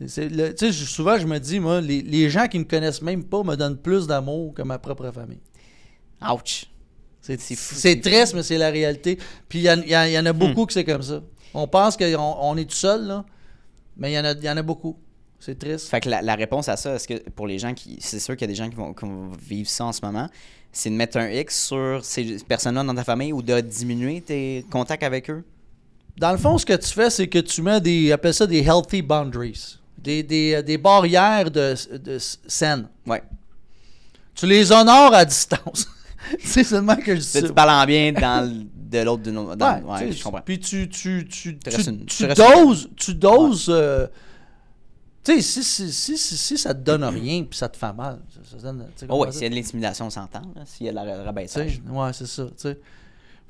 Tu souvent, je me dis, moi, les, gens qui me connaissent même pas me donnent plus d'amour que ma propre famille. Ouch! C'est, triste, mais c'est la réalité. Puis il y, en a hmm. beaucoup que c'est comme ça. On pense qu'on on est tout seul, là, mais il y, en a, y en a beaucoup. C'est triste. Fait que la, réponse à ça, est que pour les gens qui. C'est sûr qu'il y a des gens qui vont, qui vont vivre ça en ce moment, c'est de mettre un X sur ces personnes-là dans ta famille ou de diminuer tes contacts avec eux? Dans le fond, ce que tu fais, c'est que tu mets des, appelle ça des healthy boundaries, des, des, euh, des barrières de, saines. Ouais. Tu les honores à distance. c'est seulement que je dis. Tu parles bien dans de l'autre de ouais, je comprends. Puis tu, tu, tu, doses. Tu doses. Euh, tu sais, si, si, si, si, ça te donne rien puis ça te fait mal, ça, oh, ouais, s'il y a de l'intimidation, on s'entend. S'il y a de la rabaissage. Ouais, c'est ça. Tu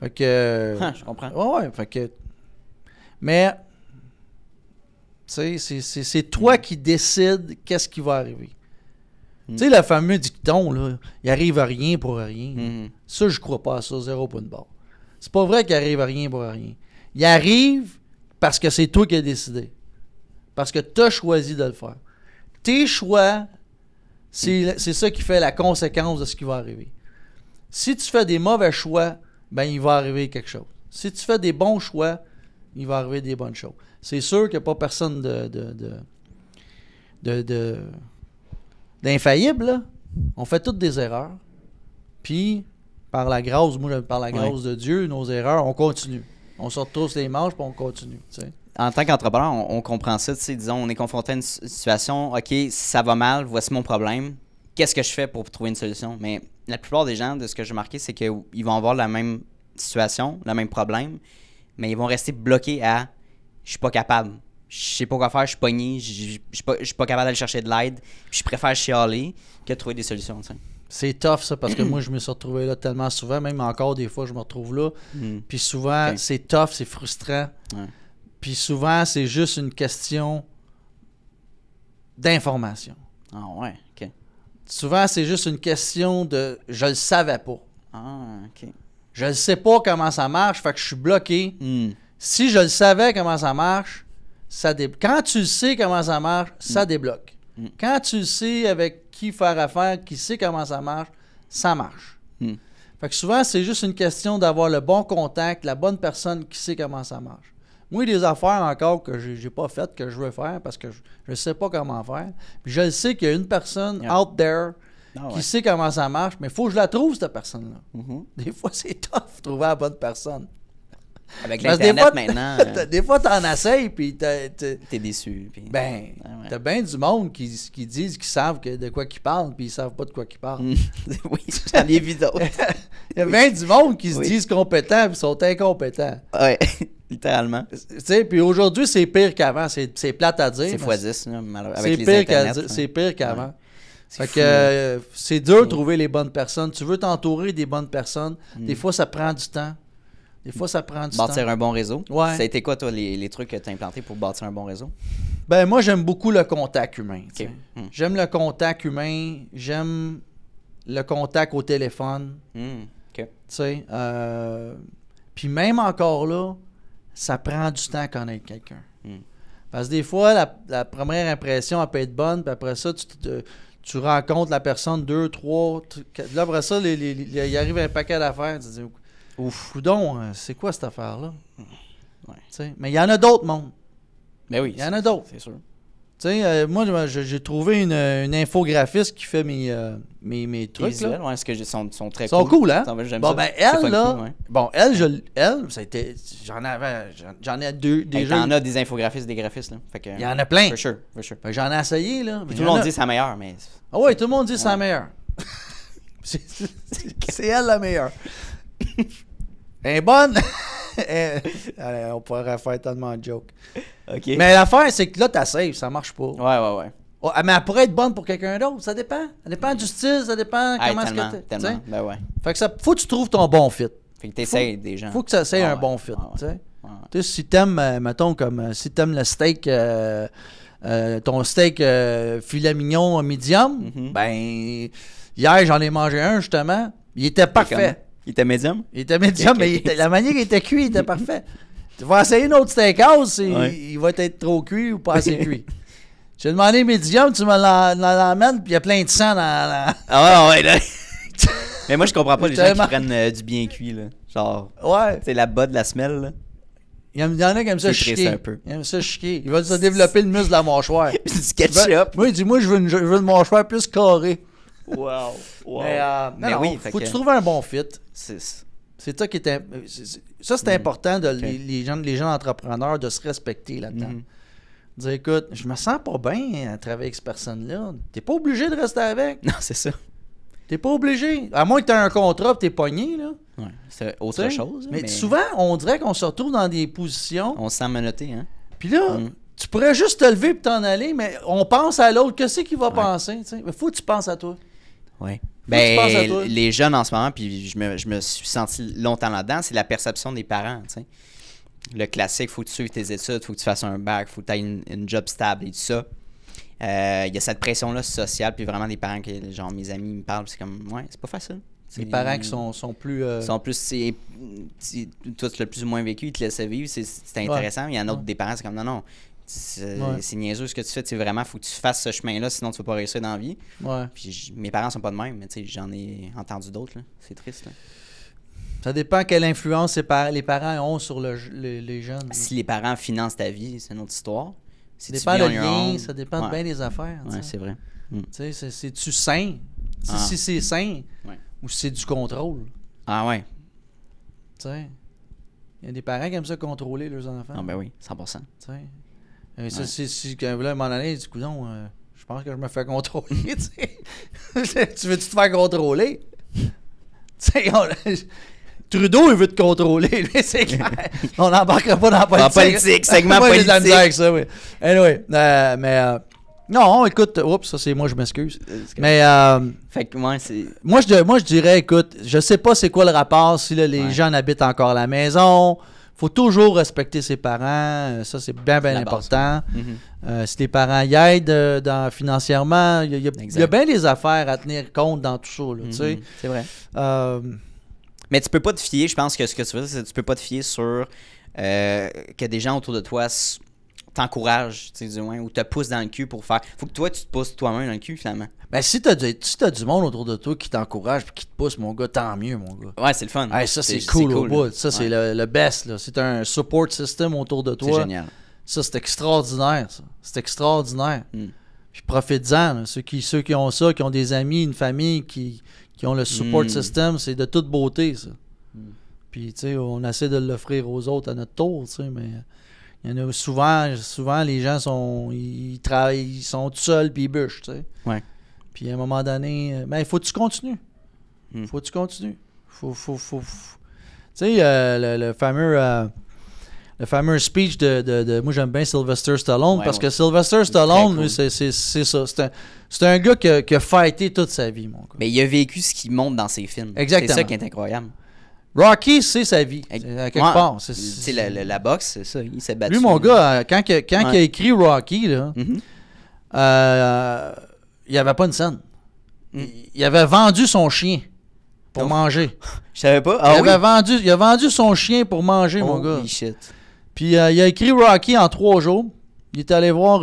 Fait que. Hein, je comprends. Ouais, ouais. Fait que mais tu sais, c'est toi hmm. qui décides qu'est-ce qui va arriver. Tu sais, hmm. le fameux dicton, là, il arrive à rien pour rien. Hmm. Ça, je crois pas à ça, zéro point de Ce C'est pas vrai qu'il arrive à rien pour rien. Il arrive parce que c'est toi qui as décidé. Parce que tu as choisi de le faire. Tes choix, c'est ça qui fait la conséquence de ce qui va arriver. Si tu fais des mauvais choix, ben il va arriver quelque chose. Si tu fais des bons choix, il va arriver des bonnes choses. C'est sûr qu'il n'y a pas personne de, de, d'infaillible. On fait toutes des erreurs. Puis, par la grâce, par la grâce de Dieu, nos erreurs, on continue. On sort tous les manches, puis on continue. En tant qu'entrepreneur, on, on, comprend ça. Disons, on est confronté à une situation, OK, ça va mal, voici mon problème. Qu'est-ce que je fais pour trouver une solution? Mais la plupart des gens, de ce que j'ai marqué, c'est qu'ils vont avoir la même situation, le même problème, mais ils vont rester bloqués à je suis pas capable. Je sais pas quoi faire, je suis pogné, je suis pas, capable d'aller chercher de l'aide, je préfère chialer que de trouver des solutions. C'est tough ça parce que moi je me suis retrouvé là tellement souvent, même encore des fois je me retrouve là. Mm. Puis souvent c'est tough, c'est frustrant. Puis souvent c'est juste une question d'information. Ah ouais, ok. Souvent c'est juste une question de je le savais pas. Ah, ok je ne sais pas comment ça marche, fait que je suis bloqué. Hmm. Si je le savais comment ça marche, ça dé... quand tu sais comment ça marche, ça hmm. débloque. Hmm. Quand tu sais avec qui faire affaire, qui sait comment ça marche, ça marche. Fait que souvent, c'est juste une question d'avoir le bon contact, la bonne personne qui sait comment ça marche. Moi, il y a des affaires encore que je n'ai pas faites, que je veux faire parce que je ne sais pas comment faire. Puis je sais qu'il y a une personne out there ah qui sait comment ça marche, mais il faut que je la trouve, cette personne-là. Mm-hmm. Des fois, c'est tough trouver la bonne personne. Avec l'Internet maintenant. Hein. Des fois, t'en essayes, puis t'es déçu. Ben, ah t'as bien du monde qui, qui disent qu'ils savent de quoi qu'ils parlent, puis ils savent pas de quoi qu'ils parlent. Mm. oui, j'en ai vu d'autres. Il y a bien du monde qui se disent compétents, puis sont incompétents. Oui, littéralement. Tu sais, puis aujourd'hui, c'est pire qu'avant. C'est plate à dire. C'est x10, malheureusement. C'est pire qu'avant. Fait que hein. euh, c'est dur de trouver les bonnes personnes. Tu veux t'entourer des bonnes personnes. Des hmm. fois, ça prend du temps. Des fois, ça prend du temps. bâtir un bon réseau. Ouais. Ça a été quoi, toi, les, trucs que tu as implantés pour bâtir un bon réseau? Ben, moi, j'aime beaucoup le contact humain. Hmm. J'aime le contact humain. J'aime le contact au téléphone. Hmm, OK. Tu sais, euh, puis même encore là, ça prend du temps à connaître quelqu'un. Parce que des fois, la, la, première impression, elle peut être bonne, puis après ça, tu, te, tu rencontres la personne deux, trois. Là, après ça, il arrive un paquet d'affaires. Tu dis, ouf, euh, c'est quoi cette affaire-là? Mais il y en a d'autres, monde. Mais ben oui. Il y en a d'autres. C'est sûr. Tu sais, euh, moi, j'ai trouvé une, infographiste qui fait mes, euh, mes, mes trucs. là. Ouais, que sont, sont très Ils sont cool. hein? bon, ben, elle, là. Bon, elle, elle c'était. J'en avais. J'en ai deux déjà. J'en a des infographistes, des graphistes, là. Il y en a plein. Bien sûr. J'en ai essayé, là. tout le monde dit sa meilleure, mais. Ah ouais, tout le monde dit sa la meilleure. C'est elle la meilleure. Elle est bonne. on pourrait faire tellement de jokes. Mais l'affaire, c'est que là, t'as save, ça marche pas. Ouais, ouais, ouais. Oh, ah, mais elle pourrait être bonne pour quelqu'un d'autre, ça dépend. Ça dépend du style, ça dépend comment est-ce que tu Tellement, ben ouais. Fait que ça, faut que tu trouves ton bon fit. Fait que t'essayes des gens. Faut que ça soit un bon fit, tu sais. si t'aimes, euh, mettons, comme euh, si t'aimes le steak, euh, ton steak filet mignon medium, mm-hmm. ben, hier j'en ai mangé un justement, il était parfait. Il était médium? Il était médium, mais la manière qu'il était cuit, il était parfait. Tu vas essayer une autre steakhouse, il, va être trop cuit ou pas assez cuit. J'ai demandé médium, tu me l'emmènes, puis il y a plein de sang dans la... Ah ouais, ouais, là... Mais moi, je comprends pas les gens qui prennent euh, du bien cuit, là. Genre, ouais. c'est la bas de la semelle, là. Il y en a qui aiment ça chiquer. Il ça Il va se développer le muscle de la mâchoire. du ketchup. Moi, il dit, moi, je veux une, je veux une mâchoire plus carrée. Wow. Mais, euh, oui, faut que, tu trouves un bon fit. C'est ça qui est. Ça, c'est mm. important de les, jeunes, les entrepreneurs de se respecter là-dedans. Mm-hmm. Dire, écoute, je me sens pas bien à travailler avec cette personne-là. T'es pas obligé de rester avec. Non, c'est ça. T'es pas obligé. À moins que tu aies un contrat et t'es pogné, là. Ouais, c'est autre chose. Mais, souvent, on dirait qu'on se retrouve dans des positions. On se sent hein. Puis là, mm. tu pourrais juste te lever et t'en aller, mais on pense à l'autre. Qu'est-ce qu'il va penser? Il faut que tu penses à toi. Oui. Ben, les jeunes en ce moment, puis je me, suis senti longtemps là-dedans, c'est la perception des parents. T'sais. Le classique, faut que tu suives tes études, faut que tu fasses un bac, faut que tu aies une, job stable et tout ça. Euh, il y a cette pression-là sociale, puis vraiment des parents que, genre, mes amis me parlent, c'est comme, ouais, c'est pas facile. Les parents qui sont, plus. Euh, sont plus. toi, tu l'as plus ou moins vécu, ils te laissent vivre, c'est, intéressant. Il y en a d'autres, des parents, c'est comme non, non, c'est niaiseux ce que tu fais. sais, vraiment, faut que tu fasses ce chemin-là, sinon tu vas pas réussir dans la vie. Puis mes parents sont pas de même, mais j'en ai entendu d'autres. C'est triste. Ça dépend quelle influence les parents ont sur les jeunes. Si les parents financent ta vie, c'est une autre histoire. ça dépend de lien, ça dépend de bien des affaires. c'est vrai. Mm. Tu sais, c'est-tu sain? Si ah. c'est sain ou si c'est du contrôle. Ah ouais. Tu sais, il y a des parents qui aiment ça contrôler leurs enfants. Ah ben oui, 100%. Mais ah ça, c'est, quand, du euh, je pense que je me fais contrôler, tu tu veux-tu te faire contrôler? tu Trudeau, il veut te contrôler, lui, c'est clair. On n'embarquera pas dans la politique. En politique, segment moi, politique. J'ai de la avec ça, oui. Anyway, euh, mais... Euh, non, écoute, oups, ça c'est moi, je m'excuse. Mais euh, fait que moi, c'est... moi, je, moi, je dirais, écoute, je sais pas c'est quoi le rapport si les gens habitent encore la maison, toujours respecter ses parents. Euh, ça, c'est bien, bien important. Mhm. Euh, si tes parents y aident euh, dans, financièrement, il y, a bien des affaires à tenir compte dans tout ça. Mhm. C'est vrai. Mais tu peux pas te fier, je pense que ce que tu veux, c'est que tu peux pas te fier sur que des gens autour de toi t'encourage, tu sais, du ou te pousse dans le cul pour faire. Faut que toi, tu te pousses toi-même dans le cul, finalement. Ben, si t'as du, si as du monde autour de toi qui t'encourage et qui te pousse, mon gars, tant mieux, mon gars. Ouais, c'est le fun. ça, c'est cool, au bout. Ça, c'est le, best. Là. C'est un support system autour de toi. C'est génial. Ça, c'est extraordinaire. Ça. C'est extraordinaire. Hmm. Puis profites-en. Ceux qui, ceux qui ont ça, qui ont des amis, une famille, qui, qui ont le support hmm. system, c'est de toute beauté, ça. Hmm. Puis, tu sais, on essaie de l'offrir aux autres à notre tour, tu sais, mais il y en a souvent, souvent les gens sont ils travaillent, ils sont tout seuls puis ils bûchent, tu sais. Ouais. Puis à un moment donné, euh, ben faut que tu continues. Hmm. Faut que tu continues. Faut faut faut, Tu sais euh, le, fameux euh, le fameux speech de, de, moi j'aime bien Sylvester Stallone parce que Sylvester Stallone c'est ça c'est un, un gars qui a, qui fighté toute sa vie mon mais il a vécu ce qu'il montre dans ses films exactement c'est ça qui est incroyable Rocky, c'est sa vie. À quelque part. C'est la, boxe, c'est ça. Il s'est battu. Lui, mon gars, euh, quand, il a écrit Rocky, mhm. euh, il n'y avait pas une scène. Mhm. Il avait vendu son chien pour manger. Je savais pas. Ah il, avait vendu, il a vendu son chien pour manger, mon gars. Puis euh, il a écrit Rocky en trois jours. Il est allé voir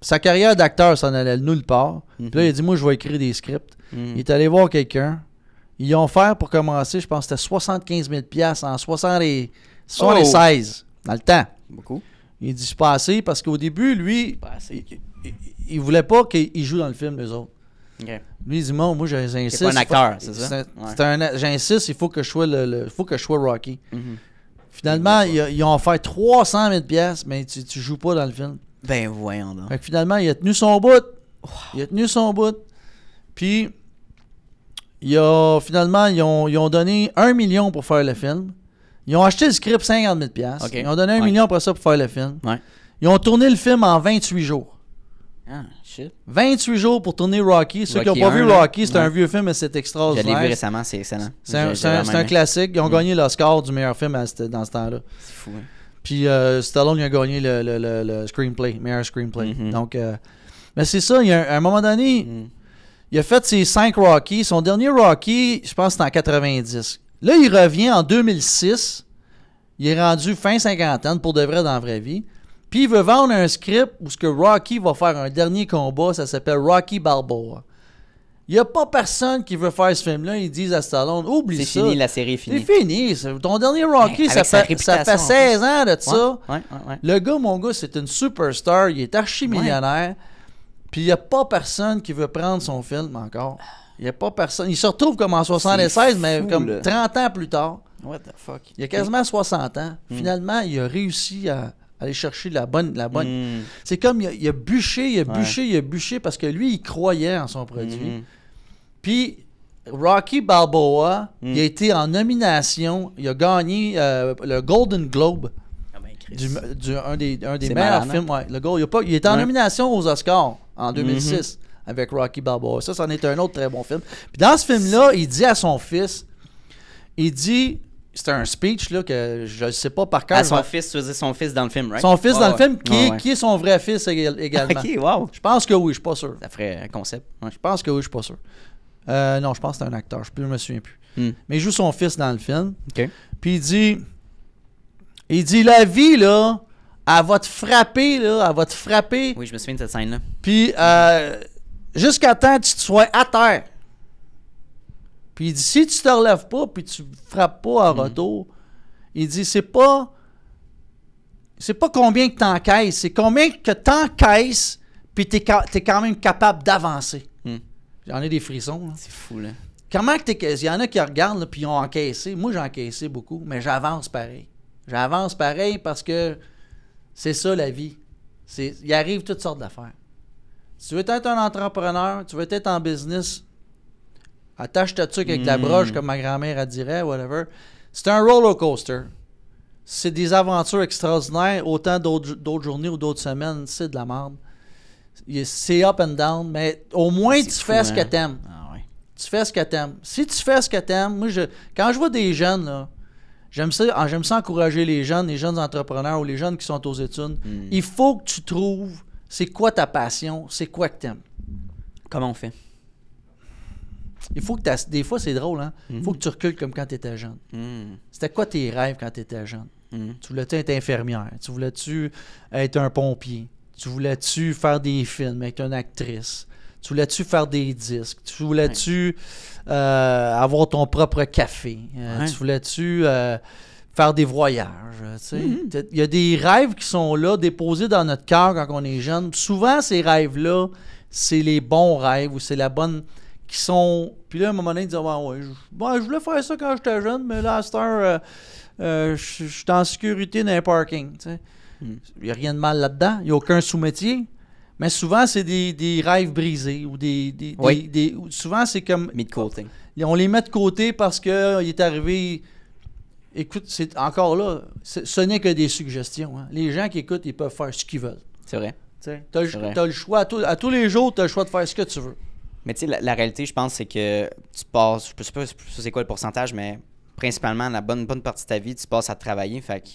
sa carrière d'acteur, ça n'allait nulle part. Puis là, mhm. il a dit Moi, je vais écrire des scripts. Il est allé voir quelqu'un. Ils ont fait pour commencer, je pense que c'était 75 000 en 76, dans le temps. Beaucoup. Il dit, c'est pas assez parce qu'au début, lui, il, voulait pas qu'il joue dans le film, les autres. Lui, il dit, moi, j'insiste. C'est un acteur, c'est ça? J'insiste, il faut que je sois, le, que je sois Rocky. Mm-hmm. Finalement, ils, ont fait 300 000 mais tu, tu joues pas dans le film. Ben voyons donc. Fait que finalement, il a tenu son bout. Il a tenu son bout. Puis, ils finalement, ils ont, ils ont donné 1 million pour faire le film. Ils ont acheté le script 50 000 Ils ont donné 1 million pour ça pour faire le film. Ils ont tourné le film en 28 jours. Ah, shit. 28 jours pour tourner Rocky. Ceux qui n'ont pas vu Rocky, c'est un vieux film, mais c'est extraordinaire. Je vu récemment, c'est excellent. C'est un, classique. Ils ont mm. gagné le score du meilleur film à, dans ce temps-là. C'est fou. Hein. Puis euh, Stallone, a gagné le, le, le, screenplay, meilleur screenplay. Mm-hmm. Donc, euh, mais c'est ça, il y a à un moment donné, mm. Il a fait ses cinq Rocky. Son dernier Rocky, je pense, c'était en 90. Là, il revient en 2006. Il est rendu fin cinquantaine pour de vrai dans la vraie vie. Puis il veut vendre un script où ce que Rocky va faire un dernier combat, ça s'appelle Rocky Balboa. Il n'y a pas personne qui veut faire ce film-là. Ils disent à Stallone, oublie ça. C'est fini, la série est finie. C'est fini. Ton dernier Rocky, ça, fait, 16 ans de ça. le gars, mon gars, c'est une superstar. Il est archi millionnaire. Puis il n'y a pas personne qui veut prendre son film encore. Il n'y a pas personne. Il se retrouve comme en 76, mais comme 30 ans plus tard. What the fuck? Il a quasiment 60 ans. Hmm. Finalement, il a réussi à, aller chercher la bonne. La bonne. Hmm. C'est comme il a, bûché, il a bûché, il a bûché parce que lui, il croyait en son produit. Hmm. Puis Rocky Balboa, il a été en nomination. Il a gagné euh, le Golden Globe. Ah ben, un des, meilleurs hein? films. le il, a en nomination aux Oscars en 2006 mhm. avec Rocky Balboa. Ça, c'en est un autre très bon film. Puis dans ce film-là, il dit à son fils, il dit, c'était un speech là, que je ne sais pas par cœur. À son fils, tu son fils dans le film, right? Son fils dans le film, qui, est son vrai fils également. wow. Je pense que oui, je suis pas sûr. Ça ferait un concept. Je pense que oui, je suis pas sûr. Euh, non, je pense que c'est un acteur, je ne me souviens plus. Hmm. Mais il joue son fils dans le film. Puis il dit, il dit, la vie, là, elle va te frapper, là. Elle va te frapper. Oui, je me souviens de cette scène-là. Puis, euh, jusqu'à temps que tu te sois à terre. Puis il dit si tu te relèves pas, puis tu frappes pas en mhm. retour, il dit c'est pas. C'est pas combien que t'encaisses, c'est combien que t'encaisses, puis tu es quand même capable d'avancer. Mhm. J'en ai des frissons. C'est fou, là. Comment que t'es. Il y en a qui regardent, puis ils ont encaissé. Moi, j'ai encaissé beaucoup, mais j'avance pareil. J'avance pareil parce que c'est ça la vie. C'est, il arrive toutes sortes d'affaires. Si tu veux être un entrepreneur, tu veux être en business, attache ta tu avec la hmm. broche, comme ma grand-mère a dirait, whatever. C'est un roller coaster. C'est des aventures extraordinaires, autant d'autres, journées ou d'autres semaines, c'est de la merde. C'est up and down, mais au moins tu fais ce que hein? t'aimes. Ah, Tu fais ce que t'aimes. Si tu fais ce que t'aimes, moi je. Quand je vois des jeunes là, J'aime ça, j'aime encourager les jeunes, les jeunes entrepreneurs ou les jeunes qui sont aux études. Hmm. Il faut que tu trouves c'est quoi ta passion, c'est quoi que aimes Comment on fait? Il faut que tu Des fois, c'est drôle, hein? Il faut hmm. que tu recules comme quand tu étais jeune. Hmm. C'était quoi tes rêves quand tu étais jeune? Tu voulais-tu être infirmière? Tu voulais-tu être un pompier? Tu voulais-tu faire des films, être une actrice? Tu voulais-tu faire des disques? Tu voulais-tu euh, avoir ton propre café? Euh, tu voulais-tu euh, faire des voyages? Mm-hmm. Il y a des rêves qui sont là, déposés dans notre cœur quand on est jeune. Souvent, ces rêves-là, c'est les bons rêves ou c'est la bonne. qui sont. Puis là, à un moment donné, ils disent je... Bon, je voulais faire ça quand j'étais jeune, mais là, à cette heure, je suis en sécurité dans les parking ». Mm. Il n'y a rien de mal là-dedans. Il n'y a aucun sous-métier. Mais souvent, c'est des, rêves brisés ou des. souvent, c'est comme. de On les met de côté parce qu'il euh, est arrivé. Écoute, c'est encore là, ce n'est que des suggestions. Hein. Les gens qui écoutent, ils peuvent faire ce qu'ils veulent. C'est vrai. Tu as, le choix. À, tous les jours, tu as le choix de faire ce que tu veux. Mais tu sais, la, réalité, je pense, c'est que tu passes. Je sais pas c'est quoi le pourcentage, mais principalement, la bonne, bonne partie de ta vie, tu passes à travailler. Fait que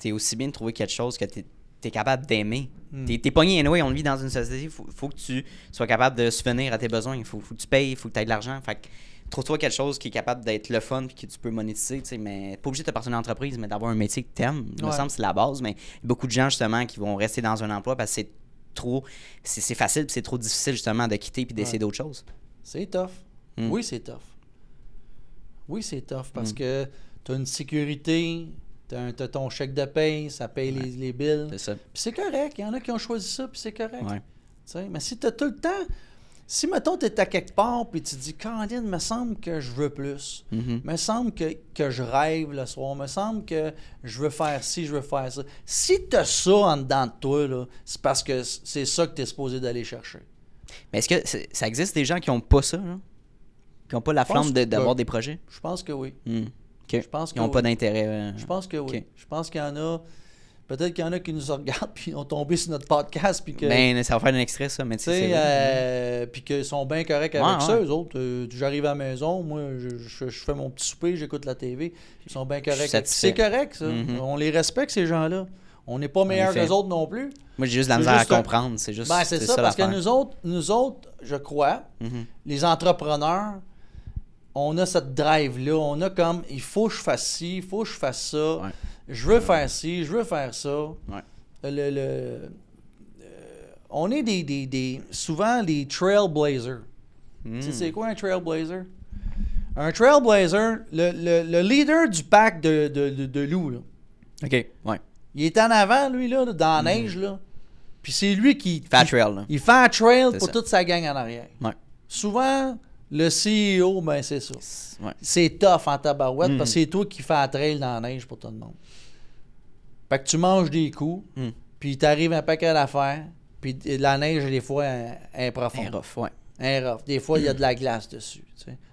tu es aussi bien de trouver quelque chose que tu t'es capable d'aimer. Hmm. T'es, pogné, anyway, on vit dans une société, il faut, que tu sois capable de se subvenir à tes besoins, il faut, que tu payes, il faut que tu aies de l'argent. Fait que, trouve-toi quelque chose qui est capable d'être le fun puis que tu peux monétiser, tu sais, mais pas obligé de partir d'une entreprise, mais d'avoir un métier que t'aimes. Il me semble c'est la base, mais beaucoup de gens, justement, qui vont rester dans un emploi parce que c'est trop, c'est, facile puis c'est trop difficile, justement, de quitter puis d'essayer d'autres choses. C'est tough. Hmm. Oui, c'est tough. Oui, c'est tough parce hmm. que tu as une sécurité T'as ton chèque de paye, ça paye les, les, C'est Puis c'est correct. Il y en a qui ont choisi ça, puis c'est correct. Mais si tu as tout le temps. Si, mettons, tu es à quelque part, puis tu te dis, Candide, me semble que je veux plus. Il mm-hmm. Me semble que, je rêve le soir. Me semble que je veux faire ci, je veux faire ça. Si tu as ça en dedans de toi, c'est parce que c'est ça que tu es supposé d'aller chercher. Mais est-ce que ça existe des gens qui n'ont pas ça, Qui n'ont pas la flamme d'avoir des projets? Je pense que oui. Hmm. Je pense Ils n'ont pas d'intérêt. Euh, je pense que oui. Je pense qu'il y en a. Peut-être qu'il y en a qui nous regardent puis ont tombé sur notre podcast. Puis que, ben, ça va faire un extrait, ça, mais tu sais. Euh, puis qu'ils sont bien corrects avec ça, eux autres. Euh, j'arrive à la maison, moi, je, fais mon petit souper, j'écoute la TV. Ils sont bien corrects. C'est correct, ça. Mm-hmm. On les respecte, ces gens-là. On n'est pas meilleurs que les autres non plus. Moi, j'ai juste la misère à comprendre. C'est juste. Ben, c'est ça, parce que nous autres, nous autres, je crois, mm-hmm. les entrepreneurs, on a cette drive-là, on a comme il faut que je fasse ci, il faut que je fasse ça, je veux faire ci, je veux faire ça. Euh, le, euh, on est des, des, souvent des trailblazers. Tu sais, c'est hmm. quoi un trailblazer? Un trailblazer, le, leader du pack de, de, loups, OK, Il est en avant, lui, là, dans la hmm. neige, là. Puis c'est lui qui. Il fait un trail, Il fait un trail pour toute sa gang en arrière. Souvent, le CEO, ben c'est ça. C'est tough en tabarouette mm. parce que c'est toi qui fais la trail dans la neige pour tout le monde. Fait que tu manges des coups, puis mm. puis t'arrives un paquet d'affaires, puis la neige, des fois, est profonde. Un rough, ouais. rough. Des fois, il y a de la glace dessus.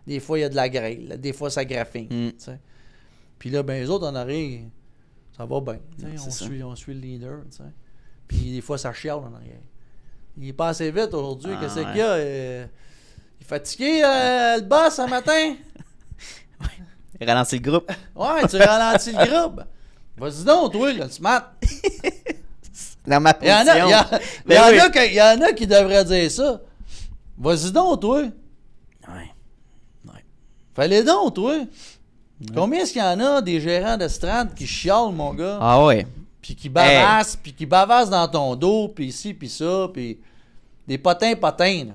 Des fois, il y a de la grêle. Des fois, ça graffine. Mm. Puis là, ben, les autres, on arrive, ça va bien. on, Suit, on suit le leader. Puis des fois, ça chiale en arrière. Il est pas vite aujourd'hui. Ah, que c'est ce qu'il y a? Euh, Fatigué, euh, le boss, ce matin? ouais. Ralentis le groupe. Ouais, tu ralentis le groupe. Vas-y donc, toi, le tu Le ma Il y en a, qui, devraient dire ça. Vas-y donc, toi. Ouais. ouais. Fallait donc, toi. Combien est-ce qu'il y en a des gérants de strand qui chialent, mon gars? Ah ouais. Puis qui bavassent, puis qui bavassent dans ton dos, puis ici, puis ça, puis des potins potins, là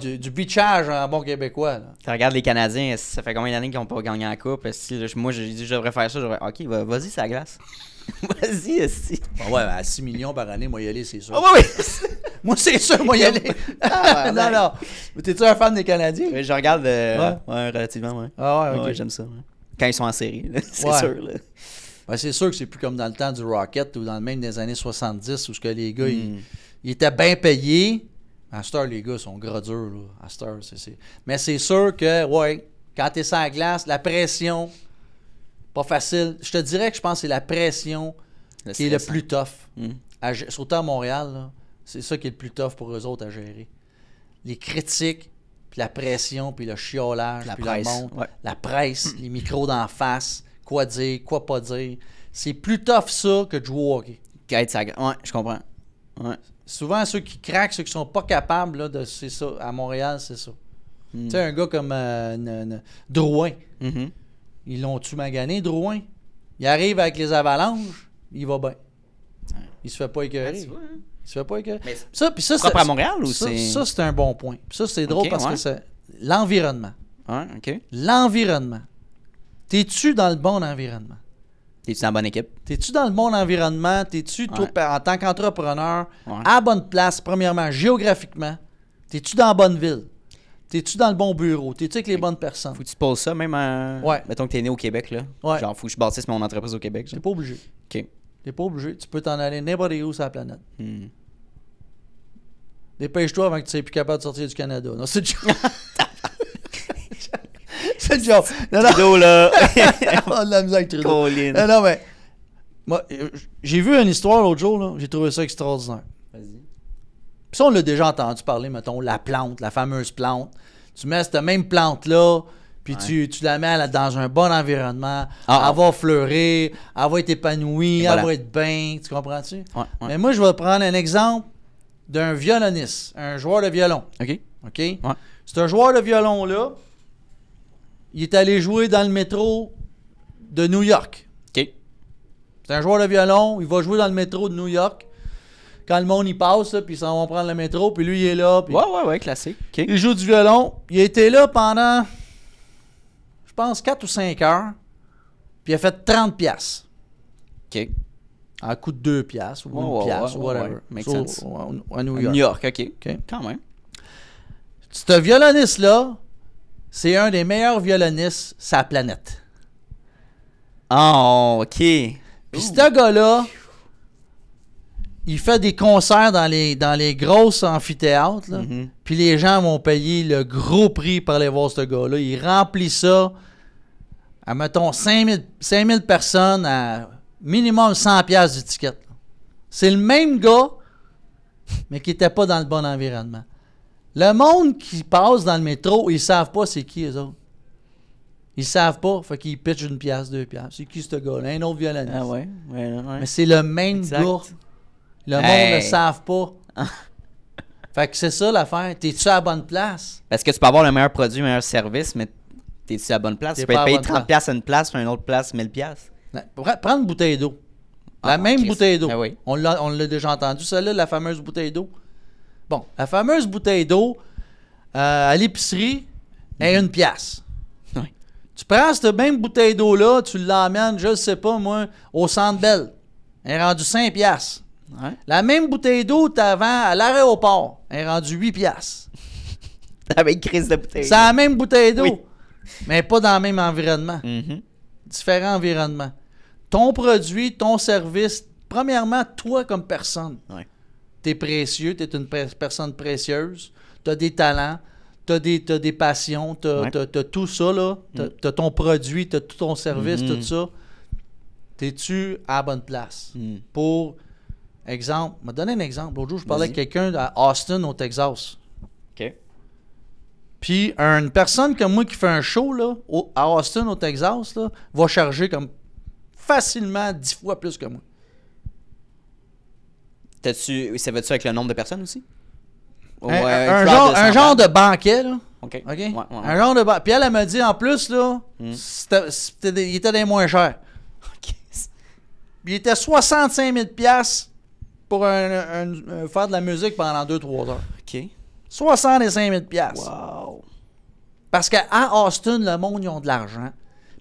du, du en bon québécois. Tu regardes les Canadiens, ça fait combien d'années qu'ils n'ont pas gagné en coupe? Si, moi, j'ai dit, je devrais faire ça. J'aurais, OK, vas-y, c'est la glace. vas-y, aussi. Ah ouais, à 6 millions par année, moi, y aller, c'est sûr. Ah moi, c'est sûr, moi, y aller. Ah, non, non. t'es-tu un fan des Canadiens? je regarde. Euh, ouais. relativement, oui. Ah ouais, j'aime ça. Quand ils sont en série, c'est sûr. Là. Ben, c'est sûr que c'est plus comme dans le temps du Rocket ou dans le même des années 70 où ce que les gars, ils hmm. étaient bien payés à cette les gars sont gros durs. Là. À Mais c'est sûr que, ouais, quand tu es sur glace, la pression, pas facile. Je te dirais que je pense que c'est la pression qui est le plus hein. tough. Hmm. À, surtout à Montréal, c'est ça qui est le plus tough pour eux autres à gérer. Les critiques, puis la pression, puis le chiolage, puis la la presse, hmm. les micros d'en face, quoi dire, quoi pas dire. C'est plus tough ça que de jouer au Ouais, je comprends. Ouais souvent, ceux qui craquent, ceux qui sont pas capables, de, c'est ça. À Montréal, c'est ça. Hmm. Tu sais, un gars comme euh, Drouin. Mm-hmm. Ils l'ont-tu magané, Drouin? Il arrive avec les avalanches, il va bien. Il se fait pas écœurer. Ah, hein? il se fait pas écœurer. ça, c'est, Montréal c'est... un bon point. ça, c'est drôle parce que c'est l'environnement. L'environnement. T'es-tu dans le bon environnement? T'es-tu dans la bonne équipe? T'es-tu dans le bon environnement? T'es-tu, en tant qu'entrepreneur, à la bonne place, premièrement, géographiquement? T'es-tu dans la bonne ville? T'es-tu dans le bon bureau? T'es-tu avec les bonnes personnes? Faut que tu poses ça, même à... Ouais. Mettons que t'es né au Québec, là. Ouais. Genre, faut que je bâtisse mon entreprise au Québec. T'es pas obligé. OK. T'es pas obligé. Tu peux t'en aller n'importe où sur la planète. Hmm. Dépêche-toi avant que tu sois plus capable de sortir du Canada. Non, c'est non, j'ai vu une histoire l'autre jour, là. J'ai trouvé ça extraordinaire. Vas-y. on l'a déjà entendu parler, mettons, la plante, la fameuse plante. Tu mets cette même plante-là, puis tu, tu, la mets dans un bon environnement. à ah, elle ah. va fleurer elle va être épanouie, elle va être bien. Tu comprends-tu? Mais moi, je vais prendre un exemple d'un violoniste, un joueur de violon. OK. OK? C'est un joueur de violon, là, il est allé jouer dans le métro de New York. OK. C'est un joueur de violon. Il va jouer dans le métro de New York. Quand le monde y passe, puis ils s'en vont prendre le métro, puis lui, il est là. Ouais, ouais, ouais, classique. Il joue du violon. Il a été là pendant, je pense, 4 ou 5 heures. Puis il a fait 30 piastres. OK. À coût de 2 piastres ou 1 oh, piastre, whatever. À New York. À New York, OK. Quand même. un violoniste-là, c'est un des meilleurs violonistes sa planète. Ah, oh, OK. Puis ce gars-là, il fait des concerts dans les, dans les grosses amphithéâtres. Mhm. Puis les gens vont payer le gros prix pour aller voir ce gars-là. Il remplit ça à, mettons, 5000, personnes à minimum 100 pièces d'étiquette. C'est le même gars, mais qui n'était pas dans le bon environnement. Le monde qui passe dans le métro, ils savent pas c'est qui les autres. Ils savent pas, faut qu'ils pitchent une pièce, deux pièces. C'est qui ce gars-là? Un autre violoniste. Ah ouais? Mais c'est le même exact. gars. Le monde ne savent pas. fait que c'est ça l'affaire. T'es-tu à la bonne place? Parce que tu peux avoir le meilleur produit, le meilleur service, mais t'es-tu à la bonne place? Tu peux être payé 30$ pièces à une place, à une autre place, 1000$. Ben, prends une bouteille d'eau. La ah, même bouteille d'eau. Ah on l'a déjà entendu, celle-là, la fameuse bouteille d'eau. Bon, la fameuse bouteille d'eau euh, à l'épicerie est une pièce. Tu prends cette même bouteille d'eau-là, tu l'emmènes, je ne sais pas moi, au Centre belle Elle est rendue 5 pièces. La même bouteille d'eau tu avais à l'aéroport. Elle est rendue 8 pièces. Avec crise de bouteille. C'est la même bouteille d'eau, mais pas dans le même environnement. Mm-hmm. Différent Différents environnements. Ton produit, ton service, premièrement, toi comme personne. Oui tu es précieux, tu es une personne précieuse, tu as des talents, tu as, des passions, tu as, tout ça, là. Tu as, mm. ton produit, tu as tout ton service, mm-hmm. tout ça. T'es-tu à la bonne place? Mm. Pour exemple, je donner un exemple. L'autre jour, je parlais avec quelqu'un à Austin, au Texas. OK. Puis une personne comme moi qui fait un show à Austin, au Texas, va charger comme facilement dix fois plus que moi. T'as-tu. Ça va-tu avec le nombre de personnes aussi? Euh, un, genre, de, banquet, OK. Un genre de Puis elle, me m'a dit, en plus, là, hmm. il était des moins chers. il était 65 000 pour faire de la musique pendant 2-3 heures. OK. 65 000 Wow. Parce qu'à Austin, le monde, ils ont de l'argent.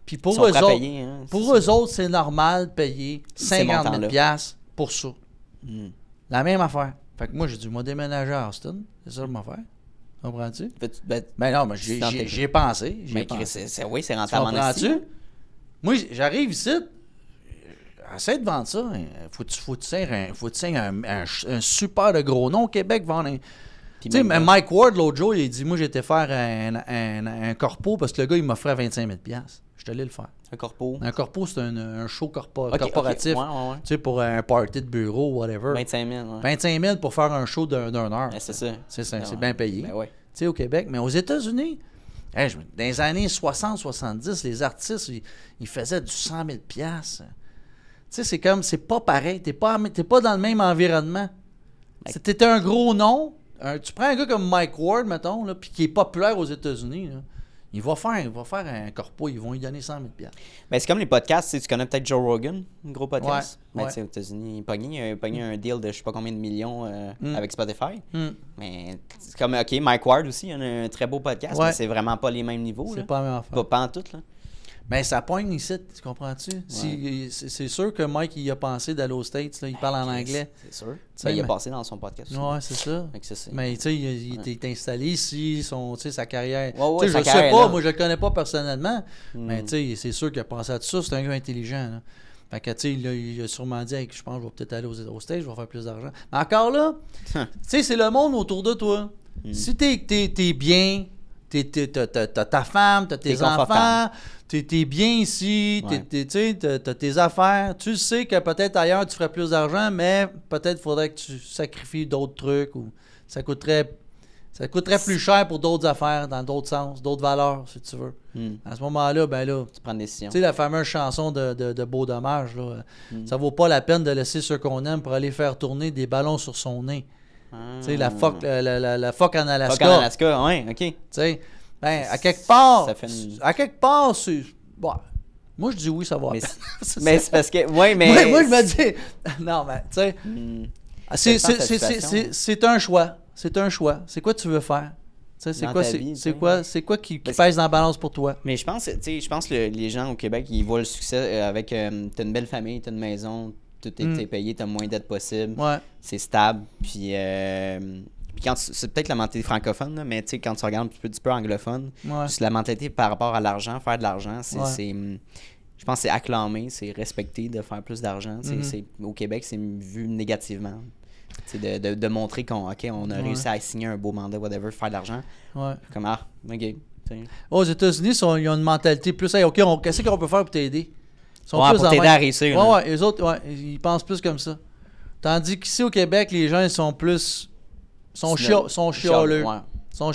Puis pour, eux autres, hein, pour eux autres, c'est normal de payer 50 000 pour ça. Hmm. La même affaire. Fait que moi, j'ai dû moi, déménager à Austin. C'est ça, faire. affaire. Comprends-tu? Ben, ben, non, mais j'ai pensé. Mais oui, c'est oui, c'est rentable Comprends-tu? Moi, j'arrive ici, euh, essaie de vendre ça. Hein. Faut tu faut un, faut un, un, un, super de gros nom au Québec vendre un. Tu sais, Mike Ward, l'autre jour, il a dit Moi, j'étais faire un, un, corpo parce que le gars, il m'offrait 25 000 Je te l'ai le faire. Un corpo. Un corpo, c'est un, show corporatif. Tu sais, pour un party de bureau, whatever. 25 000. 25 000 pour faire un show d'une heure. Eh, c'est ça. C'est ah bien payé. Ben tu sais, au Québec. Mais aux États-Unis, dans les années 60-70, les artistes, ils, faisaient du 100 000 Tu sais, c'est comme, c'est pas pareil. T'es pas, pas dans le même environnement. Ben C'était un gros nom. tu prends un gars comme Mike Ward, mettons, puis qui est populaire aux États-Unis. Il va faire, il va faire un corpo, ils vont lui donner 100 000 Mais C'est comme les podcasts, tu connais peut-être Joe Rogan, un gros podcast. Ben, ouais, Aux États-Unis, il a pogné mm. un deal de je sais pas combien de millions euh, mm. avec Spotify. Mm. Mais c'est comme, OK, Mike Ward aussi, il a un très beau podcast, mais c'est vraiment pas les mêmes niveaux. C'est pas la même affaire. Pas, pas en tout. Là. Mais ben, ça poigne ici, tu comprends-tu? C'est sûr que Mike, il a pensé d'aller aux States, il ben, parle en anglais. C'est sûr. Ben, il a passé dans son podcast. Oui c'est ça. mais tu sais, il, est installé ici, son, sa carrière. je ne sais pas, moi je le connais pas personnellement, mais mm. tu sais, c'est sûr qu'il a pensé à tout ça, c'est un gars intelligent. Fait que, tu sais, il, a sûrement dit, je pense que je vais peut-être aller aux, States, je vais faire plus d'argent. Mais encore là, tu sais, c'est le monde autour de toi. Mm. Si tu es bien, T'as ta femme, t'as tes enfants, t'es bien ici, t'as tes affaires. Tu sais que peut-être ailleurs tu ferais plus d'argent, mais peut-être faudrait que tu sacrifies d'autres trucs ou ça coûterait ça coûterait plus cher pour d'autres affaires, dans d'autres sens, d'autres valeurs, si tu veux. Hmm. À ce moment-là, ben là. Tu prends des décision. Tu sais, la fameuse chanson de, de, Beau Dommage, là. Hmm. Ça vaut pas la peine de laisser ce qu'on aime pour aller faire tourner des ballons sur son nez. Tu sais, la fuck, hmm. la, la, la fuck en Alaska. Alaska, ouais, ok. Tu sais, ben, à quelque part, à quelque part, c'est. moi, je dis oui, ça va. Mais c'est parce que. Oui, mais. Moi, je me dis. non, mais, hmm. ah, C'est un choix. C'est un choix. C'est quoi tu veux faire? C'est quoi, c'est quoi, c'est quoi qui, pèse dans la balance pour toi? Mais je pense, je pense que les gens au Québec, ils voient le succès euh, avec euh, t'as une belle famille, t'as une maison, tout est hmm. payé, tu moins d'aide possible. C'est stable. Puis, euh, quand c'est peut-être la mentalité francophone, mais quand tu regardes un petit peu, anglophone, la mentalité par rapport à l'argent, faire de l'argent, c'est. Je pense que c'est acclamé, c'est respecté de faire plus d'argent. Hmm. Au Québec, c'est vu négativement. De, de, montrer qu'on on a réussi à signer un beau mandat, whatever, faire de l'argent. Comme, ah, OK. Aux États-Unis, ils ont une mentalité plus, OK, qu'est-ce qu'on peut faire pour t'aider? Sont plus hein. autres, ils pensent plus comme ça. Tandis qu'ici au Québec, les gens, sont plus. sont, chialeux. sont chialeux. sont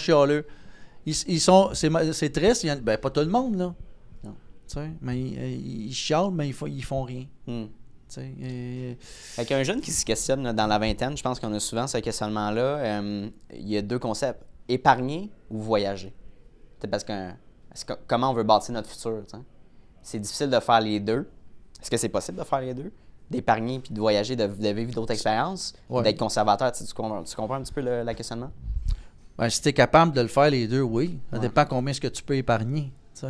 Ils, ils sont. C'est triste, ben, pas tout le monde, là. Non. mais ils, euh, ils, mais ils, font, ils font rien. Mm. Et... avec un jeune qui se questionne dans la vingtaine, je pense qu'on a souvent ce questionnement-là. Euh, il y a deux concepts épargner ou voyager. C'est parce que, comment on veut bâtir notre futur. T'sais? c'est difficile de faire les deux. Est-ce que c'est possible de faire les deux? D'épargner puis de voyager, de, de vivre d'autres expériences, d'être conservateur. Tu, comprends, un petit peu le, questionnement? Ben, si tu es capable de le faire les deux, oui. Ça dépend combien ce que tu peux épargner. Tu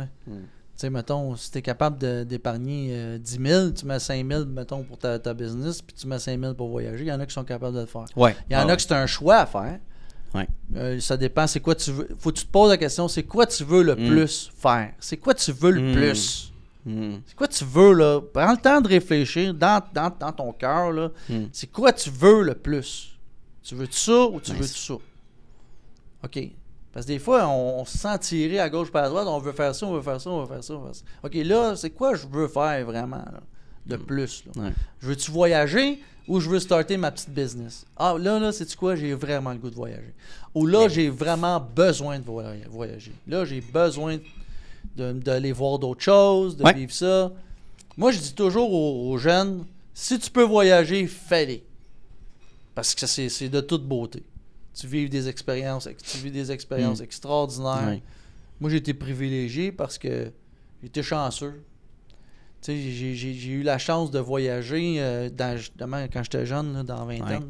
sais, hmm. mettons, si tu es capable d'épargner 10 euh, 000, tu mets 5 000, mettons, pour ta, business, puis tu mets 5 000 pour voyager. Il y en a qui sont capables de le faire. Il y en ah a que c'est un choix à faire. Ouais. Euh, ça dépend, c'est quoi tu veux. Faut que tu te poses la question, c'est quoi tu veux le hmm. plus faire? C'est quoi tu veux le hmm. plus? Hmm. C'est quoi tu veux, là? Prends le temps de réfléchir dans, dans, ton cœur, là. Hmm. C'est quoi tu veux le plus? Tu veux ça ou tu veux ça? OK. Parce que des fois, on, se sent tiré à gauche par à droite, on veut faire ça, on veut faire ça, on veut faire ça, on veut faire ça. OK, là, c'est quoi je veux faire vraiment de hmm. plus? Je veux-tu voyager ou je veux starter ma petite business? Ah, là, là, cest quoi? J'ai vraiment le goût de voyager. Ou là, j'ai vraiment besoin de voyager. Là, j'ai besoin d'aller voir d'autres choses, de vivre ça. Moi, je dis toujours aux, jeunes, si tu peux voyager, fais-les. Parce que c'est de toute beauté. Tu vis des expériences, tu vis des expériences mm. extraordinaires. Moi, j'ai été privilégié parce que j'étais chanceux. tu sais J'ai eu la chance de voyager euh, quand j'étais jeune, dans 20 ans,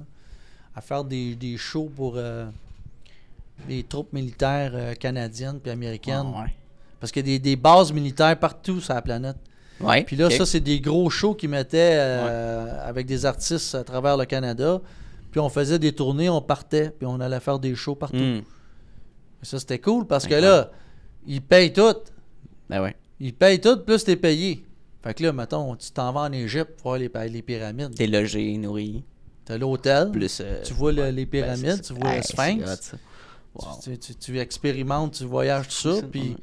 à faire des, shows pour les euh, troupes militaires euh, canadiennes puis américaines. Ah, parce qu'il y a des, bases militaires partout sur la planète. Ouais, Puis là, ça, c'est des gros shows qu'ils mettaient euh, avec des artistes à travers le Canada. Puis on faisait des tournées, on partait, puis on allait faire des shows partout. Hmm. ça, c'était cool parce que là, ils payent tout. Ben ouais. Ils payent tout, plus t'es payé. Fait que là, mettons, tu t'en vas en Égypte pour voir les, pyramides. T'es logé, nourri. T'as l'hôtel. tu vois les euh, pyramides, tu vois le ben, sphinx. Tu, tu, expérimentes, tu voyages, tout ça. Puis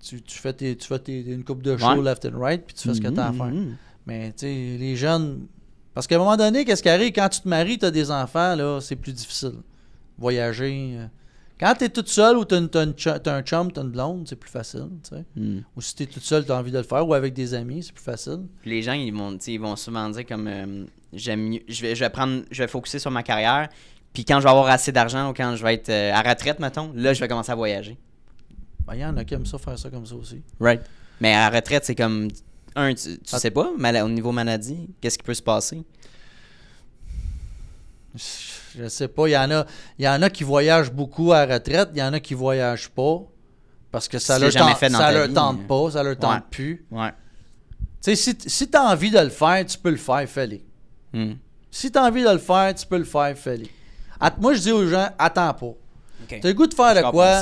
tu, fais, tu fais une coupe de show left and right, puis tu fais ce que mm-hmm, tu as à faire. Mm-hmm. Mais tu sais, les jeunes. Parce qu'à un moment donné, qu'est-ce qui arrive quand tu te maries, tu as des enfants, là, c'est plus difficile. Voyager. Euh, quand tu es toute seule ou tu as, un chum, tu une blonde, c'est plus facile. sais. Mm. Ou si tu es toute seule, tu as envie de le faire, ou avec des amis, c'est plus facile. les gens, ils vont, ils vont souvent dire comme euh, j'aime je vais, je vais prendre, je vais focuser sur ma carrière, puis quand je vais avoir assez d'argent ou quand je vais être euh, à retraite, mettons, là, je vais commencer à voyager. Ben, il y en a qui aiment ça faire ça comme ça aussi. Right. Mais à la retraite, c'est comme. Un, tu, sais pas, au niveau maladie, qu'est-ce qui peut se passer? Je sais pas. Il y en a, il y en a qui voyagent beaucoup à la retraite, il y en a qui voyagent pas. Parce que ça, leur, fait ça leur tente hein. pas, ça leur tente plus. Ouais. Tu sais, si, si tu as envie de le faire, tu peux le faire, fais-le. Hmm. Si tu as envie de le faire, tu peux le faire, fais-le. Moi, je dis aux gens, attends pas. Tu as le goût de faire quoi?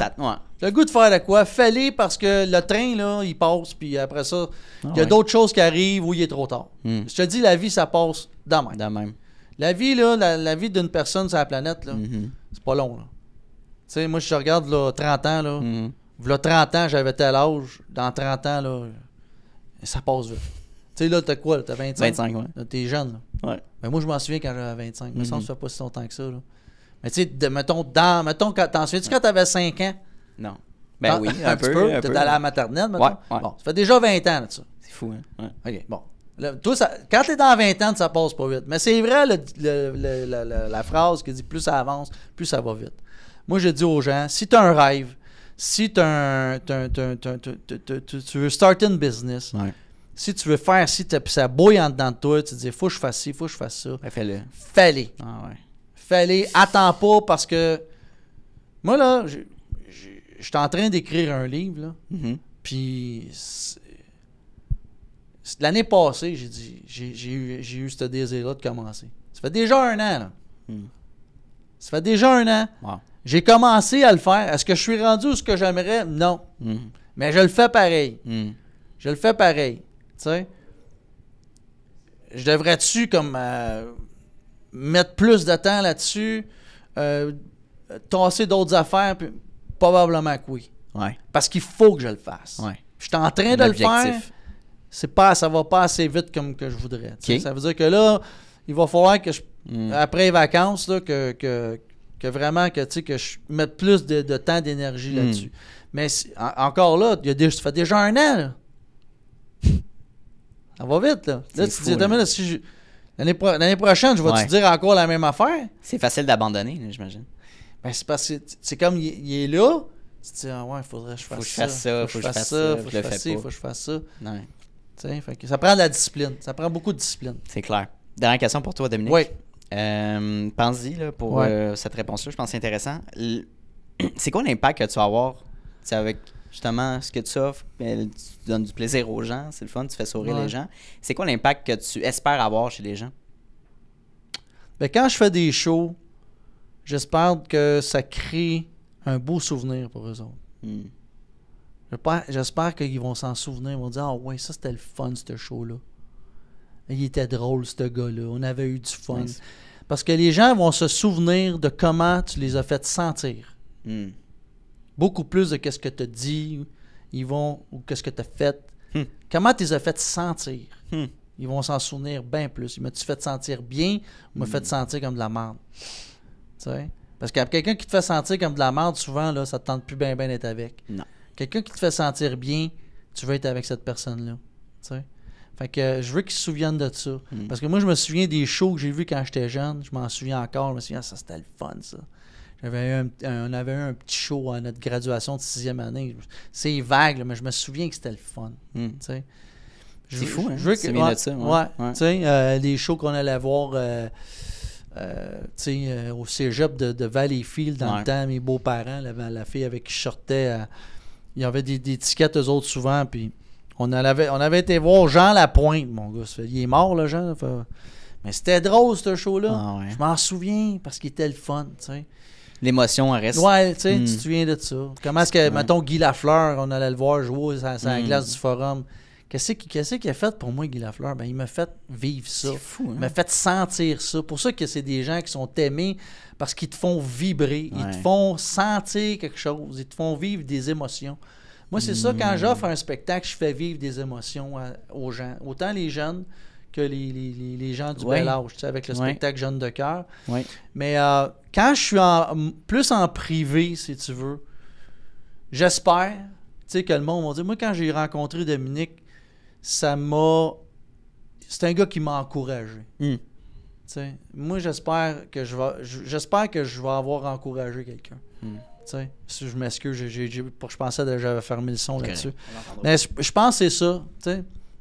le goût de faire de quoi? Fallait parce que le train, là, il passe, puis après ça, il y a ah d'autres choses qui arrivent où il est trop tard. Hmm. Je te dis, la vie, ça passe dans même. même. La vie, là, la, vie d'une personne sur la planète, là, mhm. c'est pas long. Tu sais, moi, je te regarde là, 30 ans, là. Mm 30 ans, j'avais tel âge. Dans 30 ans, là, ça passe vite. Tu sais, là, t'as quoi? T'as 25? 25, ouais. T'es jeune, là. Ouais. moi, je m'en souviens quand j'avais 25. Mais ça, ne mhm. fait pas si longtemps que ça, là. Mais tu sais, mettons, dans, mettons, t'en souviens-tu quand t'avais 5 ans? Non. Ben ah, oui, un, peu. Tu es à la maternelle, maintenant? Bon, ça fait déjà 20 ans, là, ça. C'est fou, hein? Ouais. OK, bon. toi, ça, quand t'es dans 20 ans, ça passe pas vite. Mais c'est vrai la, phrase qui dit plus ça avance, plus ça va vite. Moi, je dis aux gens, si as un rêve, si un, tu veux start business, si tu veux faire, si ça bouille en dedans de toi, tu te dis, faut que je fasse ci, faut que je fasse ça. Ben, fais-le. Fais-le. Ah, fais-le. Attends pas parce que. Moi, là, je suis en train d'écrire un livre, là. Mm-hmm. l'année passée, j'ai dit, j'ai eu, ce désir-là de commencer. Ça fait déjà un an, mm. Ça fait déjà un an. J'ai commencé à le faire. Est-ce que je suis rendu où ce que j'aimerais? Non. Mm. Mais je le fais pareil. Mm. Je le fais pareil. Tu sais? Je devrais-tu comme euh, mettre plus de temps là-dessus, euh, tasser d'autres affaires? Puis... Probablement que oui. Parce qu'il faut que je le fasse. Ouais. Je suis en train de le faire. C'est pas, ça va pas assez vite comme que je voudrais. Ça veut dire que là, il va falloir que je, hmm. après les vacances, là, que, vraiment que, que je mette plus de, de temps, d'énergie hmm. là-dessus. Mais encore là, il y ça fait déjà un an. Ça va vite, là. L'année, prochaine, je vais te dire encore la même affaire. C'est facile d'abandonner, j'imagine. Ben, c'est parce que c'est comme il, est là, tu te dis, ah ouais, faudrait que je fasse, ça, il faut que je fasse ça, faut que je fasse ça, faut que je fasse ça. Fait ça prend de la discipline, ça prend beaucoup de discipline. C'est clair. Dernière question pour toi, Dominique. Oui. Euh, Pense-y pour euh, cette réponse-là, je pense que c'est intéressant. C'est quoi l'impact que tu vas avoir avec justement ce que tu offres, ben, tu donnes du plaisir aux gens, c'est le fun, tu fais sourire les gens. C'est quoi l'impact que tu espères avoir chez les gens? Ben, quand je fais des shows, j'espère que ça crée un beau souvenir pour eux autres. Hmm. J'espère qu'ils vont s'en souvenir. Ils vont dire Ah oh ouais, ça c'était le fun, ce show-là. Il était drôle, ce gars-là. On avait eu du fun. Parce que les gens vont se souvenir de comment tu les as fait sentir. Hmm. Beaucoup plus de qu'est-ce que tu as dit, ils vont, ou qu'est-ce que tu as fait. Hmm. Comment tu les as fait sentir. Ils vont s'en souvenir bien plus. Il m'a-tu fait sentir bien ou me fait sentir comme de la merde? Parce que quelqu'un qui te fait sentir comme de la merde, souvent, là, ça te tente plus bien bien d'être avec. Non. Quelqu'un qui te fait sentir bien, tu veux être avec cette personne-là. Fait que je veux qu'ils se souviennent de ça. Hmm. Parce que moi, je me souviens des shows que j'ai vus quand j'étais jeune. Je m'en souviens encore. Je me souviens, ah, ça, c'était le fun, ça. on avait eu un petit show à notre graduation de sixième année. C'est vague, mais je me souviens que c'était le fun. Hmm. C'est fou, hein? Je veux que, ouais, de ça, euh, les shows qu'on allait voir... Euh, euh, sais, euh, au cégep de, de Valleyfield, dans le temps, mes beaux-parents, la, fille avec qui je sortais, euh, il y avait des, étiquettes eux autres souvent, puis on avait, on avait été voir Jean la pointe mon gars. Il est mort, là, Jean. Mais c'était drôle, ce show-là. Ah, je m'en souviens parce qu'il était le fun, tu L'émotion, reste. Ouais, tu sais, hmm. tu te souviens de ça. Comment est-ce que, mettons, Guy Lafleur, on allait le voir jouer à, la hmm. glace du Forum. Qu'est-ce qu'il a fait pour moi, Guy Lafleur? Ben, il m'a fait vivre ça. Fou, hein? Il m'a fait sentir ça. Pour ça que c'est des gens qui sont aimés parce qu'ils te font vibrer, ils te font sentir quelque chose, ils te font vivre des émotions. Moi, c'est ça, quand hmm. j'offre un spectacle, je fais vivre des émotions aux gens. Autant les jeunes que les, gens du bel âge, avec le spectacle Jeune de cœur. Mais euh, quand je suis plus en privé, si tu veux, j'espère tu que le monde va dit, moi, quand j'ai rencontré Dominique, ça m'a. C'est un gars qui m'a encouragé. Hmm. Moi, j'espère que je vais, j'espère que je vais avoir encouragé quelqu'un. Hmm. Si je m'excuse, je pensais que j'avais fermé le son là-dessus. Mais je, pense que c'est ça.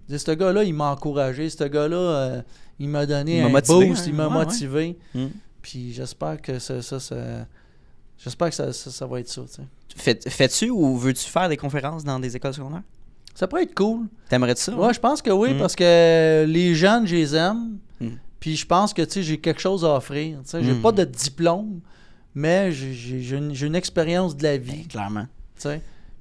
Ce gars-là, il m'a encouragé. Ce gars-là, euh, il m'a donné un boost, il m'a motivé. Hein. Hmm. Puis j'espère que ça, j'espère que ça, va être ça. fais-tu ou veux-tu faire des conférences dans des écoles secondaires? Ça pourrait être cool. T'aimerais ça? Ouais, je pense que oui, hmm. parce que les jeunes, je les aime. Hmm. Puis je pense que j'ai quelque chose à offrir. Je n'ai hmm. pas de diplôme, mais j'ai une, expérience de la ben, vie. clairement.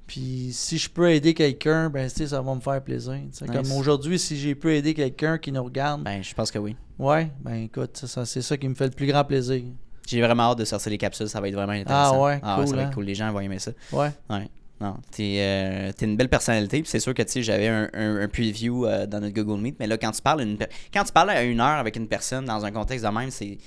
Puis si je peux aider quelqu'un, ben ça va me faire plaisir. Comme aujourd'hui, si j'ai pu aider quelqu'un qui nous regarde. Ben, je pense que oui. Ouais, ben écoute, ça, c'est ça qui me fait le plus grand plaisir. J'ai vraiment hâte de sortir les capsules, ça va être vraiment ah intéressant. Ah ouais, ah, ouais. ça va être hein? cool. Les gens vont aimer ça. Ouais. ouais. Non, t'es euh, es une belle personnalité. c'est sûr que j'avais un, un, un, preview euh, dans notre Google Meet. Mais là, quand tu parles quand tu parles à une heure avec une personne dans un contexte de même, c'est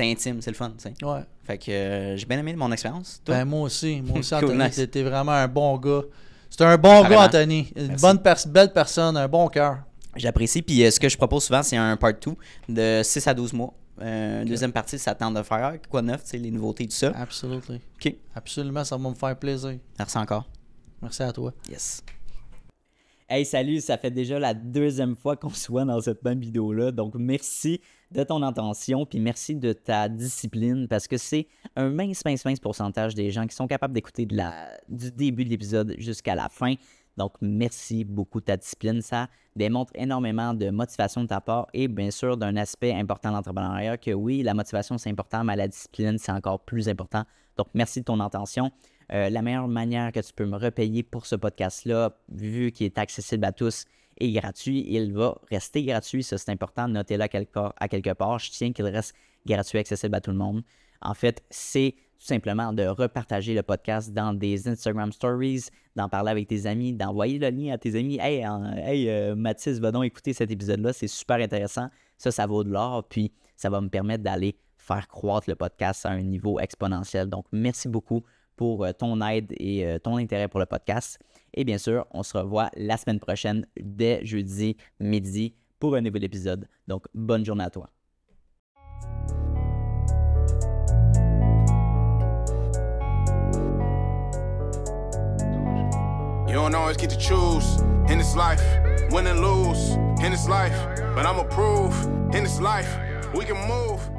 intime, c'est le fun. Ouais. Fait que euh, j'ai bien aimé mon expérience. Ben, moi aussi. Moi aussi, Anthony. vraiment un bon gars. C'était un bon gars, Anthony. Une bonne belle personne, un bon cœur. J'apprécie. Puis ce que je propose souvent, c'est un part 2 de 6 à 12 mois. Une Deuxième partie, ça tente de faire quoi neuf, les nouveautés, de ça. Absolument. Absolument, ça va me faire plaisir. Merci encore. Merci à toi. Yes. Hey, salut, ça fait déjà la deuxième fois qu'on se voit dans cette même vidéo-là. Donc, merci de ton intention puis merci de ta discipline, parce que c'est un mince, mince, mince pourcentage des gens qui sont capables d'écouter de la, du début de l'épisode jusqu'à la fin. Donc, merci beaucoup de ta discipline. Ça démontre énormément de motivation de ta part et bien sûr d'un aspect important de l'entrepreneuriat que oui, la motivation c'est important, mais la discipline c'est encore plus important. Donc, merci de ton intention. Euh, la meilleure manière que tu peux me repayer pour ce podcast-là, vu qu'il est accessible à tous et gratuit, il va rester gratuit. Ça, c'est important. de noter là quelque, à quelque part. Je tiens qu'il reste gratuit, et accessible à tout le monde. En fait, c'est tout simplement de repartager le podcast dans des Instagram stories, d'en parler avec tes amis, d'envoyer le lien à tes amis. Hey, euh, Mathis, va donc écouter cet épisode-là, c'est super intéressant. Ça, ça vaut de l'or, puis ça va me permettre d'aller faire croître le podcast à un niveau exponentiel. Donc, merci beaucoup pour euh, ton aide et euh, ton intérêt pour le podcast. Et bien sûr, on se revoit la semaine prochaine dès jeudi midi pour un nouvel épisode. Donc, bonne journée à toi. in this life we can move.